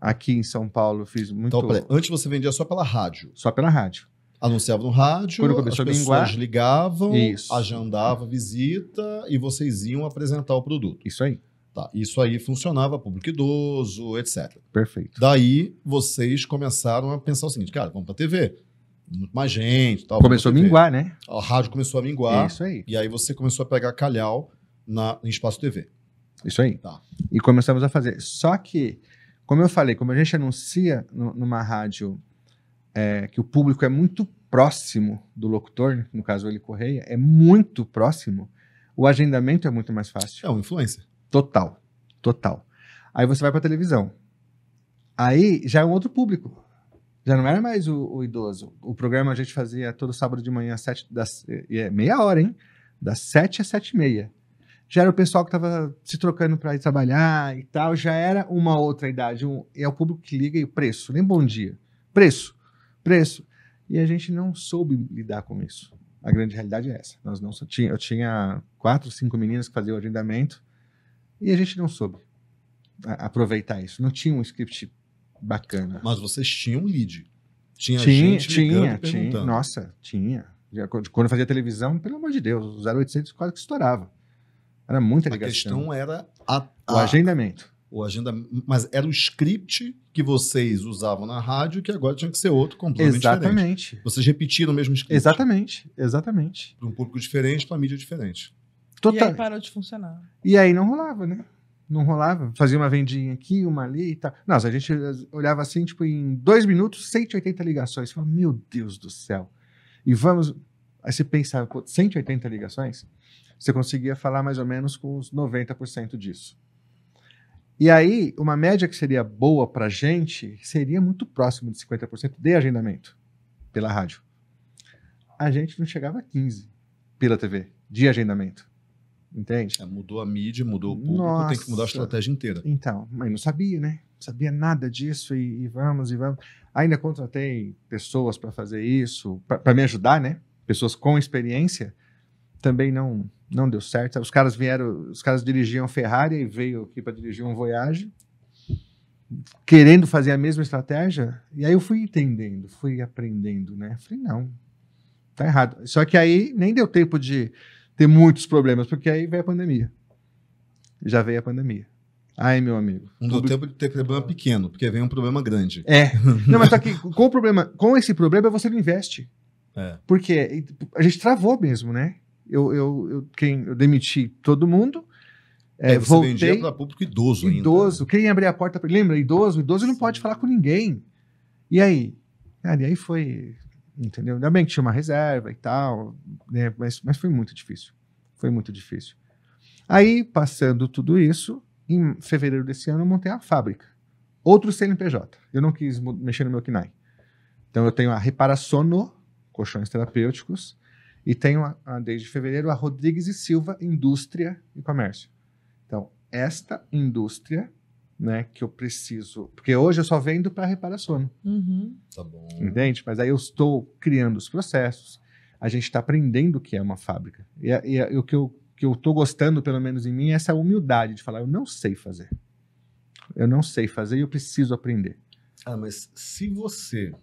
Speaker 3: Aqui em São Paulo fiz muito... Então, peraí,
Speaker 1: antes você vendia só pela rádio? Só pela rádio. Anunciava no rádio, as pessoas ligavam, isso. agendava visita e vocês iam apresentar o produto. Isso aí. Tá, isso aí funcionava, público idoso, etc. Perfeito. Daí vocês começaram a pensar o seguinte, cara, vamos para TV. Muito mais gente. Tal, começou a minguar, né? A rádio começou a minguar. Isso aí. E aí você começou a pegar calhau na, em espaço TV.
Speaker 3: Isso aí. Tá. E começamos a fazer. Só que, como eu falei, como a gente anuncia no, numa rádio é, que o público é muito próximo do locutor, no caso ele Correia, é muito próximo, o agendamento é muito mais fácil. É um influencer. Total, total. Aí você vai para televisão. Aí já é um outro público. Já não era mais o, o, idoso. O programa a gente fazia todo sábado de manhã sete das é, meia hora, hein? Das sete às sete e meia. Já era o pessoal que estava se trocando para ir trabalhar e tal. Já era uma outra idade. Um, é o público que liga e o preço. Nem bom dia. Preço preço. E a gente não soube lidar com isso. A grande realidade é essa. Nós não tinha, eu tinha quatro, cinco meninas que faziam o agendamento e a gente não soube aproveitar isso. Não tinha um script bacana. Mas vocês tinham lead.
Speaker 1: Tinha, tinha gente tinha, tinha.
Speaker 3: Nossa, tinha. Quando eu fazia televisão, pelo amor de Deus, o 0800 quase que estourava.
Speaker 1: Era muita ligação. A questão era a, a... o agendamento o agenda, mas era o script que vocês usavam na rádio que agora tinha que ser outro completamente exatamente. Diferente. Vocês repetiram o mesmo script.
Speaker 3: Exatamente,
Speaker 1: exatamente. Para um público diferente, para mídia diferente.
Speaker 3: Total. E aí parou de funcionar. E aí não rolava, né? Não rolava. Fazia uma vendinha aqui, uma ali e tal. Nossa, a gente olhava assim, tipo, em dois minutos, 180 ligações. Falava, meu Deus do céu. E vamos... Aí você pensava, 180 ligações? Você conseguia falar mais ou menos com os 90% disso. E aí, uma média que seria boa para gente seria muito próximo de 50% de agendamento pela rádio. A gente não chegava a 15% pela TV de agendamento. Entende? É, mudou a mídia, mudou o público, Nossa. tem que mudar a estratégia inteira. Então, mas não sabia, né? Não sabia nada disso e, e vamos e vamos. Ainda contratei pessoas para fazer isso, para me ajudar, né? Pessoas com experiência também não não deu certo. Os caras vieram, os caras dirigiam Ferrari e veio aqui para dirigir um Voyage, querendo fazer a mesma estratégia. E aí eu fui entendendo, fui aprendendo, né? Falei, não, tá errado. Só que aí nem deu tempo de ter muitos problemas, porque aí veio a pandemia. Já veio a pandemia. Ai, meu amigo. Não deu tempo de ter
Speaker 1: problema pequeno, porque vem um problema grande. É. Não, mas
Speaker 3: só que com, o problema, com esse problema você não investe. É. Porque a gente travou mesmo, né? eu, eu, eu, quem, eu demiti todo mundo.
Speaker 1: É, é, você voltei, vendia para público idoso, idoso ainda. Né?
Speaker 3: Idoso. Quem abrir a porta para Lembra? Idoso, idoso não pode falar com ninguém. E aí? Cara, e aí foi. Entendeu? Ainda bem que tinha uma reserva e tal, né? mas, mas foi muito difícil. Foi muito difícil. Aí, passando tudo isso, em fevereiro desse ano, eu montei a fábrica. Outro CNPJ. Eu não quis mexer no meu KNAI. Então, eu tenho a Reparasono, colchões terapêuticos, e tenho, a, a, desde fevereiro, a Rodrigues e Silva Indústria e Comércio. Então, esta indústria né, que eu preciso. Porque hoje eu só vendo para reparar sono.
Speaker 1: Uhum. Tá bom.
Speaker 3: Entende? Mas aí eu estou criando os processos, a gente está aprendendo o que é uma fábrica. E, e, e o que eu que eu estou gostando, pelo menos em mim, é essa humildade de falar: eu não sei fazer. Eu não sei
Speaker 1: fazer e eu preciso aprender. Ah, mas se você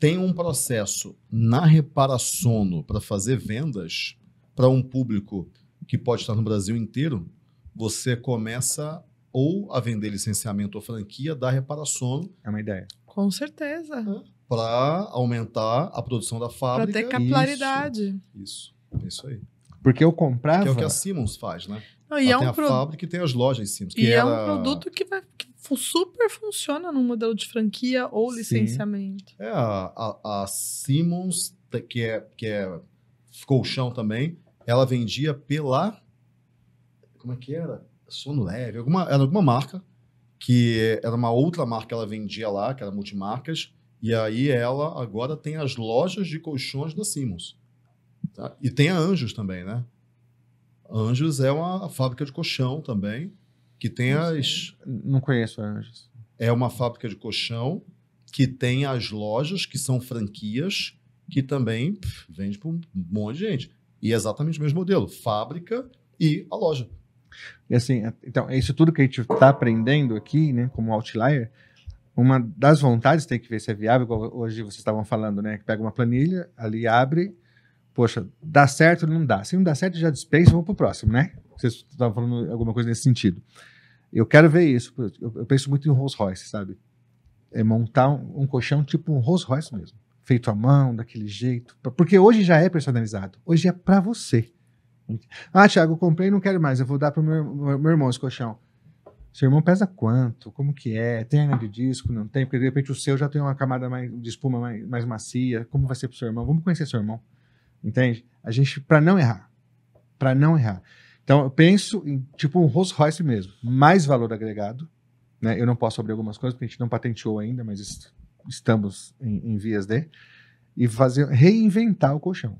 Speaker 1: tem um processo na reparação para fazer vendas para um público que pode estar no Brasil inteiro, você começa ou a vender licenciamento ou franquia da reparação. É uma ideia.
Speaker 2: Com certeza. É,
Speaker 1: para aumentar a produção da fábrica. Para ter capilaridade. Isso, isso, é isso aí. Porque eu comprava. Que é o que a Simmons faz, né? Não, e é tem um a pro... fábrica e tem as lojas Simmons. e é um produto
Speaker 2: que vai, que super funciona num modelo de franquia ou licenciamento.
Speaker 1: É, a, a, a Simmons, que é, que é colchão também, ela vendia pela. Como é que era? Sono Leve, alguma, era alguma marca, que era uma outra marca que ela vendia lá, que era multimarcas, e aí ela agora tem as lojas de colchões da Simmons. Tá? E tem a Anjos também, né? Anjos é uma fábrica de colchão também, que tem não as. Não conheço Laranjas. É uma fábrica de colchão que tem as lojas, que são franquias, que também pff, vende para um monte de gente. E é exatamente o mesmo modelo: fábrica e a loja.
Speaker 3: E assim, é, então, é isso tudo que a gente está aprendendo aqui, né, como outlier. Uma das vontades tem que ver se é viável, hoje vocês estavam falando, né? Que pega uma planilha, ali abre, poxa, dá certo ou não dá? Se não dá certo, já dispensa, vamos pro próximo, né? Vocês estavam falando alguma coisa nesse sentido. Eu quero ver isso. Eu, penso muito em Rolls Royce, sabe? É montar um, um colchão tipo um Rolls Royce mesmo. Feito à mão, daquele jeito. Porque hoje já é personalizado. Hoje é para você. Ah, Thiago, eu comprei e não quero mais. Eu vou dar pro meu, meu irmão esse colchão. Seu irmão pesa quanto? Como que é? Tem anel de disco? Não tem? Porque de repente o seu já tem uma camada mais, de espuma mais, mais macia. Como vai ser pro seu irmão? Vamos conhecer seu irmão. Entende? A gente, para não errar. Para não errar. Então, eu penso em, tipo, um Rolls Royce mesmo. Mais valor agregado. Né? Eu não posso abrir algumas coisas, porque a gente não patenteou ainda, mas est estamos em, em vias de. E fazer, reinventar o colchão.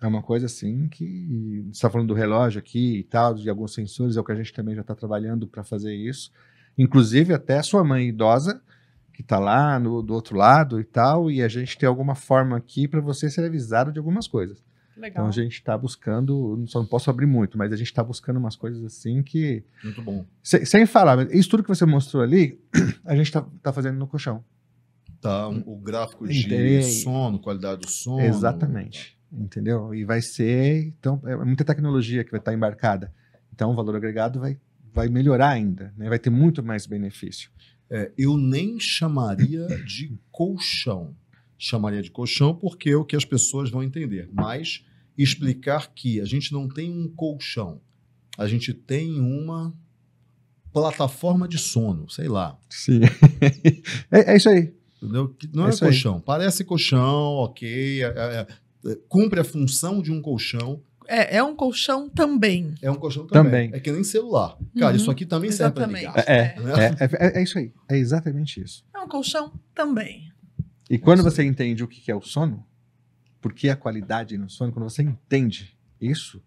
Speaker 3: É uma coisa assim que. Você está falando do relógio aqui e tal, de alguns sensores, é o que a gente também já está trabalhando para fazer isso. Inclusive, até sua mãe idosa que está lá no, do outro lado e tal, e a gente tem alguma forma aqui para você ser avisado de algumas coisas. Legal. Então a gente está buscando, só não posso abrir muito, mas a gente está buscando umas coisas assim que. Muito bom. sem falar, isso tudo que você mostrou ali, a gente está tá fazendo no colchão.
Speaker 1: Tá, um, o gráfico de sono, qualidade do sono. Exatamente.
Speaker 3: Entendeu? E vai ser. Então, é muita tecnologia que vai estar tá embarcada. Então o valor agregado vai, vai melhorar ainda, né? vai ter muito mais
Speaker 1: benefício é, eu nem chamaria de colchão. Chamaria de colchão porque é o que as pessoas vão entender. Mas explicar que a gente não tem um colchão, a gente tem uma plataforma de sono, sei lá.
Speaker 3: Sim. é, é isso aí.
Speaker 1: Entendeu? Não é, é colchão. Aí. Parece colchão, ok. É, é, é, cumpre a função de um colchão,
Speaker 2: é, é um colchão também. É um
Speaker 1: colchão também. também. É que nem celular. Cara, isso uhum. aqui também exatamente. serve para ligar.
Speaker 3: É, é, é, é, isso aí. É exatamente isso.
Speaker 2: É um colchão também.
Speaker 3: E quando é você entende o que é o sono, porque a qualidade no sono, quando você entende isso,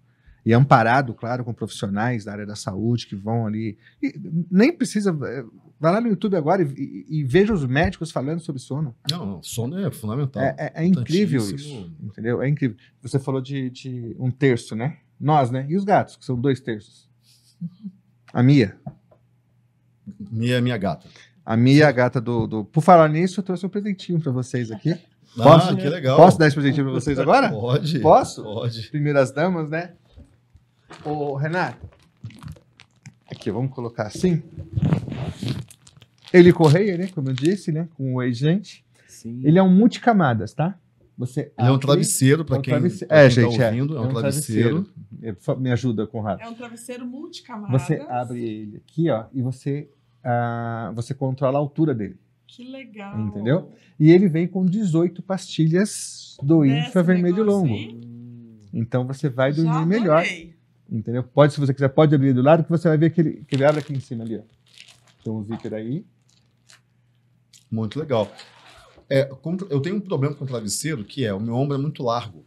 Speaker 3: e amparado, claro, com profissionais da área da saúde que vão ali. E nem precisa. Eh, vai lá no YouTube agora e, e, e veja os médicos falando sobre sono. Não, sono é fundamental. É, é, é incrível isso. Entendeu? É incrível. Você falou de, de, um terço, né? Nós, né? E os gatos, que são dois terços. A Mia. Mia é minha gata. A Mia, é a gata do, do. Por falar nisso, eu trouxe um presentinho para vocês aqui. Ah, Posso, ah, que legal. Posso dar esse presentinho para vocês agora? Pode. Posso? Pode. Primeiras damas, né? Ô, Renato, aqui, vamos colocar assim. Ele correia, né? Como eu disse, né? Com o agente. Sim. Ele é um multicamadas, tá? Você é um travesseiro para é quem, é, tá gente, tá ouvindo, é, é um, travesseiro. travesseiro. É, me ajuda, Conrado. É
Speaker 2: um travesseiro multicamadas. Você abre
Speaker 3: ele aqui, ó, e você, ah, você controla a altura dele.
Speaker 2: Que legal. Entendeu?
Speaker 3: E ele vem com 18 pastilhas do infravermelho longo. Então você vai dormir Já melhor. Adorei. Entendeu? Pode, se você quiser, pode abrir do lado, que você vai ver que ele, que ele abre aqui em cima ali. Ó. Tem um zíper
Speaker 1: aí. Muito legal. É, eu tenho um problema com o travesseiro, que é o meu ombro é muito largo.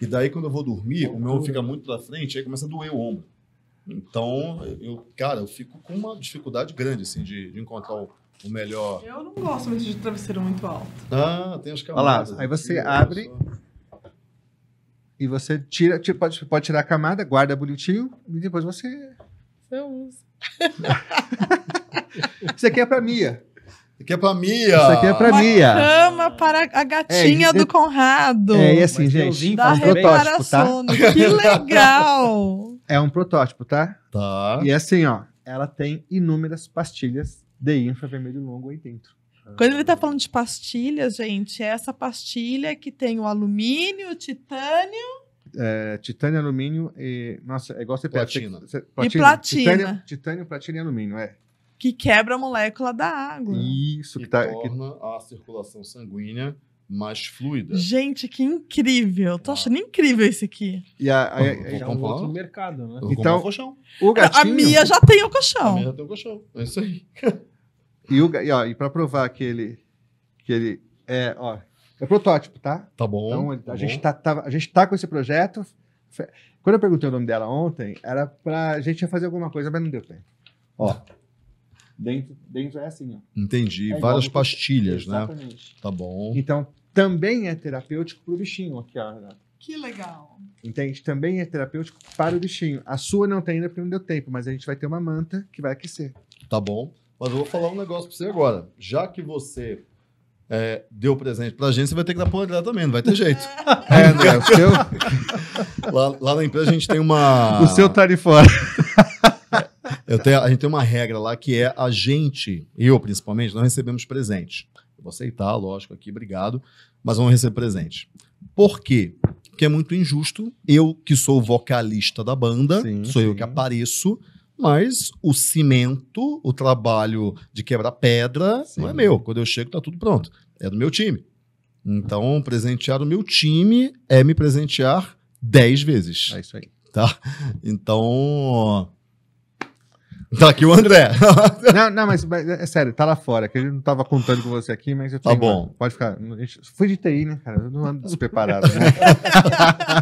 Speaker 1: E daí, quando eu vou dormir, o meu ombro fica muito da frente, aí começa a doer o ombro. Então, eu, cara, eu fico com uma dificuldade grande, assim, de, de encontrar o, o, melhor. Eu
Speaker 2: não gosto muito de travesseiro muito alto. Ah, tem as camadas. Olha lá, aí você abre, só.
Speaker 3: E você tira, tira pode, pode tirar a camada, guarda bonitinho e depois você. Eu uso. Isso aqui é pra Mia.
Speaker 1: Isso aqui é pra Mia. Isso aqui é pra Uma cama
Speaker 2: para a gatinha é, do Conrado. É, e assim, Mas
Speaker 1: gente, é um protótipo, tá? Que legal!
Speaker 3: É um protótipo, tá? Tá. E é assim, ó, ela tem inúmeras pastilhas de infravermelho longo aí dentro. Quando ele
Speaker 2: está falando de pastilhas, gente, é essa pastilha que tem o alumínio, o titânio.
Speaker 3: É, titânio, alumínio e. Nossa,
Speaker 1: é igual você platina. Você, platina. E platina. Titânio, titânio, platina e alumínio, é. Que quebra a molécula da água. Isso, que, que tá, torna que... a circulação sanguínea mais fluida.
Speaker 2: Gente, que incrível. Tô ah. achando incrível esse aqui. E a, a, é um outro
Speaker 4: mercado, né? Então, o colchão. O gatinho... A minha já tem o colchão. A Mia já
Speaker 2: tem o colchão. É isso aí.
Speaker 3: E, o, e, ó, e para provar que ele, que ele é, ó, é protótipo, tá? Tá bom. Então, tá a, bom. Gente tá, tá, a gente tá com esse projeto. Quando eu perguntei o nome dela ontem, era pra a gente ia fazer alguma coisa, mas não deu tempo. Ó. Dentro, dentro é assim, ó.
Speaker 1: Entendi. É Várias pastilhas, né?
Speaker 3: Exatamente. Tá bom. Então, também é terapêutico pro bichinho aqui, ó, Que legal. Entende? Também é terapêutico para o bichinho. A sua não tem ainda porque não deu tempo, mas a gente vai ter uma manta que vai aquecer. Tá bom.
Speaker 1: Mas eu vou falar um negócio para você agora. Já que você é, deu presente pra gente, você vai ter que dar pro André também, não vai ter jeito. é, né? O seu... lá, lá, na empresa a gente tem uma. O seu tá ali fora. Eu tenho, a gente tem uma regra lá que é a gente, eu principalmente, não recebemos presente. Eu vou aceitar, lógico, aqui, obrigado, mas não receber presente. Por quê? Porque é muito injusto. Eu, que sou vocalista da banda, sim, sou sim. eu que apareço, mas o cimento, o trabalho de quebrar pedra, Sim. não é meu. Quando eu chego, tá tudo pronto. É do meu time. Então, presentear o meu time é me presentear dez vezes. É isso aí. Tá? Então, Tá aqui o André.
Speaker 3: não, não, mas, mas, é sério, tá lá fora, que a gente não tava contando com você aqui, mas eu tenho. Tá bom. pode ficar. fui de TI, né, cara? Eu não ando despreparado. Né?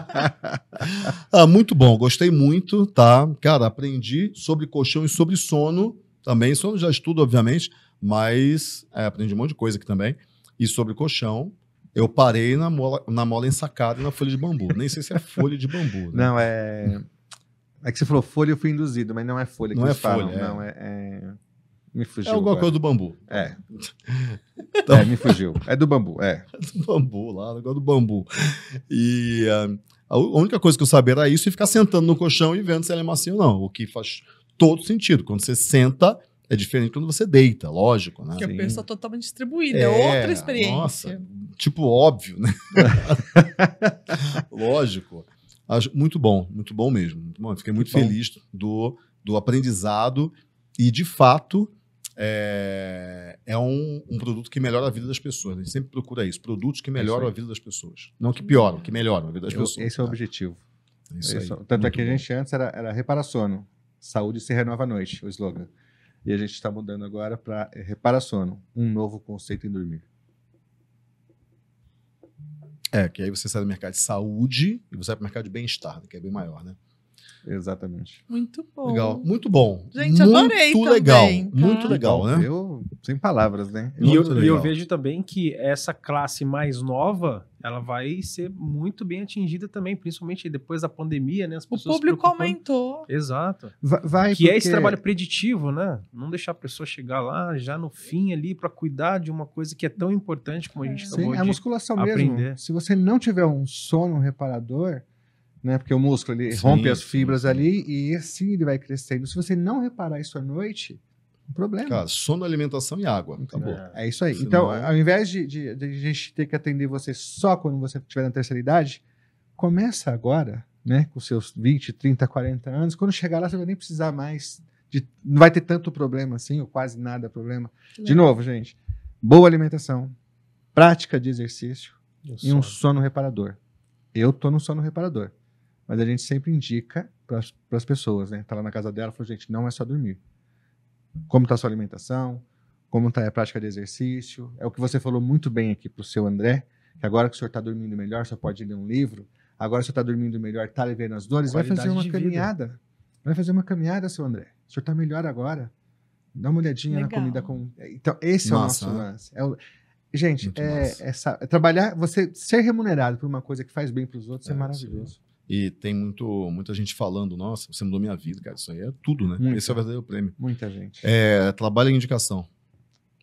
Speaker 1: ah, muito bom, gostei muito, tá? Cara, aprendi sobre colchão e sobre sono também. Sono já estudo, obviamente, mas é, aprendi um monte de coisa aqui também. E sobre colchão, eu parei na mola, na mola ensacada e na folha de bambu. Nem sei se é folha de bambu. Né? Não, é.
Speaker 3: É que você falou folha, eu fui induzido, mas não é folha que não é falam, folha, é. não, é... é... Me fugiu. É alguma agora. coisa do bambu. É.
Speaker 1: Então... É, me fugiu. É do bambu, é. é do bambu lá, negócio do bambu. E uh, a única coisa que eu sabia era isso e ficar sentando no colchão e vendo se ela é macia ou não. O que faz todo sentido. Quando você senta, é diferente quando você deita, lógico, né? Que a pessoa é totalmente distribuída, é, é outra experiência. Nossa, tipo, óbvio, né? lógico. Acho muito bom, muito bom mesmo. bom. Fiquei muito, muito feliz do, do aprendizado e, de fato, é, é um, um, produto que melhora a vida das pessoas. A gente sempre procura isso, produtos que é melhoram a vida das pessoas. Não que pioram, que melhoram a vida das Eu, pessoas. Esse é o tá? objetivo. É isso isso. É Tanto é que a gente
Speaker 3: antes era, era sono saúde se renova à noite, o slogan. E a gente está mudando agora
Speaker 1: para sono um novo conceito em dormir. É, que aí você sai do mercado de saúde e você vai para o mercado de bem-estar, né, que é bem maior, né? Exatamente.
Speaker 3: Muito bom. Legal.
Speaker 1: Muito bom. Gente, muito adorei. Muito legal. Também, tá? Muito legal, né?
Speaker 3: Eu sem palavras, né? e eu, eu, vejo
Speaker 4: também que essa classe mais nova, ela vai ser muito bem atingida também, principalmente depois da pandemia, né? As pessoas o público aumentou. Exato. Vai, vai que porque... é esse trabalho preditivo, né? Não deixar a pessoa chegar lá já no fim ali para cuidar de uma coisa que é tão importante como a gente é. acabou Sim, a musculação aprender. mesmo.
Speaker 3: Se você não tiver um sono reparador, né? Porque o músculo ele sim, rompe as fibras sim. ali e assim ele vai crescendo. Se você não reparar isso à noite, um problema. Cara, sono, alimentação e água. Acabou. É, é isso aí. Senão... Então, é- ao invés de, de, de, a gente ter que atender você só quando você estiver na terceira idade, começa agora, né? Com seus 20, 30, 40 anos. Quando chegar lá, você vai nem precisar mais. De, não vai ter tanto problema assim, ou quase nada problema. De novo, gente. Boa alimentação, prática de exercício Eu e sono. um sono reparador. Eu tô no sono reparador. Mas a gente sempre indica para as pessoas, né? Tá lá na casa dela, falou, gente, não é só dormir como está a sua alimentação, como está a prática de exercício. É o que você falou muito bem aqui para o seu André, que agora que o senhor está dormindo melhor, só pode ler um livro. Agora o senhor está dormindo melhor, está levando as dores, vai fazer uma caminhada. Vida. Vai fazer uma caminhada, seu André. O senhor está melhor agora. Dá uma olhadinha Legal. na comida com. É, então, esse nossa. é o nosso né? lance. É o... Gente, é, é, é, trabalhar, você ser remunerado por uma coisa que faz bem para os outros é, é maravilhoso.
Speaker 1: E tem muito, muita gente falando, nossa, você mudou minha vida, cara. Isso aí é tudo, né? Muita, Esse é o verdadeiro prêmio. Muita gente. É, trabalho em é indicação.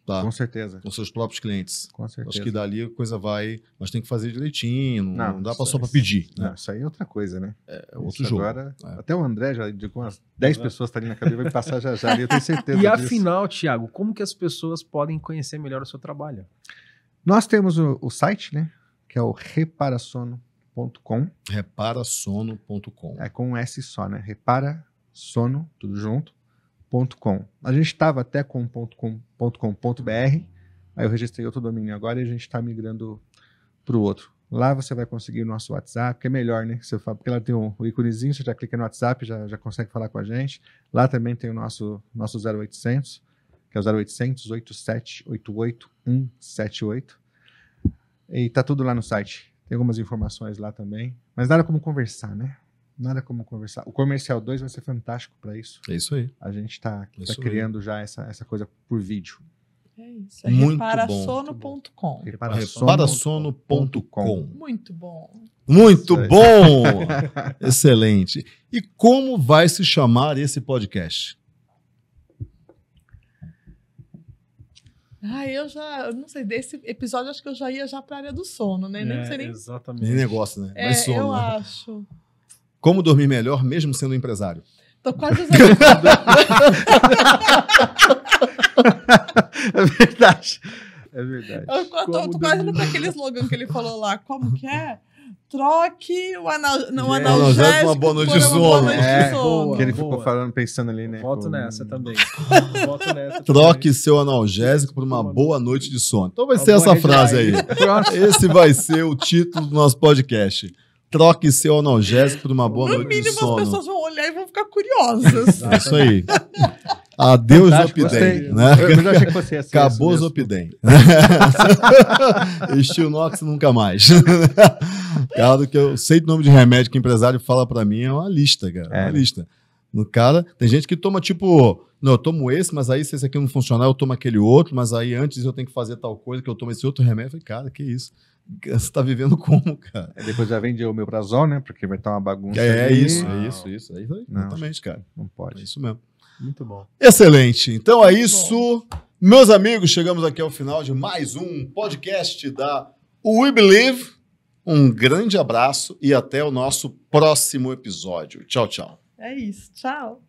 Speaker 1: Tá? Com certeza. Com seus próprios clientes. Com certeza. Acho que dali a coisa vai. Mas tem que fazer direitinho, não, não dá pra só para pedir.
Speaker 3: Né? Não, isso aí é outra coisa, né?
Speaker 1: É, é outro isso jogo. Agora, é. até o
Speaker 3: André já indicou umas 10 pessoas tá ali na cadeira, vai passar já já, eu tenho certeza. e afinal, Thiago, como que as
Speaker 4: pessoas podem conhecer melhor o seu trabalho?
Speaker 3: Nós temos o, o site, né? Que é o Sono reparasono.com. Reparasono.com. É com um S só, né? Reparasono, tudo junto, ponto com. A gente estava até com ponto ponto com, ponto BR, aí eu registrei outro domínio agora e a gente está migrando para o outro. Lá você vai conseguir o nosso WhatsApp, que é melhor, né? Você fala, porque lá tem um, o íconezinho, você já clica no WhatsApp, já, já consegue falar com a gente. Lá também tem o nosso, nosso 0800, que é o 0800 8788 178. E tá tudo lá no site tem algumas informações lá também. Mas nada como conversar, né? Nada como conversar. O Comercial 2 vai ser fantástico para isso. É isso aí. A gente está tá, é tá criando aí. já essa, essa coisa por vídeo. É isso. É
Speaker 1: Muito
Speaker 2: reparasono.com.
Speaker 1: Reparasono.com.
Speaker 2: Muito bom.
Speaker 1: Muito bom! Excelente. E como vai se chamar esse podcast?
Speaker 2: Ah, eu já, eu não sei, desse episódio acho que eu já ia já para a área do sono, né? É, nem sei
Speaker 1: nem.
Speaker 4: Exatamente. Nem negócio,
Speaker 1: né? É, Mas sono. Eu né? acho. Como dormir melhor mesmo sendo um empresário? Tô quase usando. é verdade. É verdade.
Speaker 3: Eu,
Speaker 2: tô, tô quase indo para aquele slogan que ele falou lá. Como que é? troque o, anal, não, yeah. É analgésico uma boa noite de sono. É,
Speaker 3: boa, que ele
Speaker 1: boa. ficou falando, pensando ali, né? Voto nessa
Speaker 3: também.
Speaker 1: nessa troque também. seu analgésico por uma boa noite de sono. Então vai uma ser essa frase aí. Esse vai ser o título do nosso podcast. Troque seu analgésico por uma boa no noite mínimo, de sono. No mínimo, as pessoas vão olhar e
Speaker 2: vão ficar curiosas. É isso aí. Adeus opidem Zopidem, né? Eu,
Speaker 1: eu achei que fosse assim. Acabou isso Zopidem. Estilo Nox nunca mais. cara, que eu sei do nome de remédio que o empresário fala para mim é uma lista, cara. É. Uma né? lista. No cara, tem gente que toma tipo, não, eu tomo esse, mas aí se esse aqui não funcionar, eu tomo aquele outro, mas aí antes eu tenho que fazer tal coisa, que eu tomo esse outro remédio. falei, cara, que isso? Você tá vivendo como, cara? É, depois já vende o meu prazol, né? Porque vai estar tá uma bagunça. É, é isso, é isso, isso. É isso exatamente, cara. Não pode. É isso mesmo. Muito bom. Excelente. Então é isso. Meus amigos, chegamos aqui ao final de mais um podcast da We Believe. Um grande abraço e até o nosso próximo episódio. Tchau, tchau. É
Speaker 2: isso. Tchau.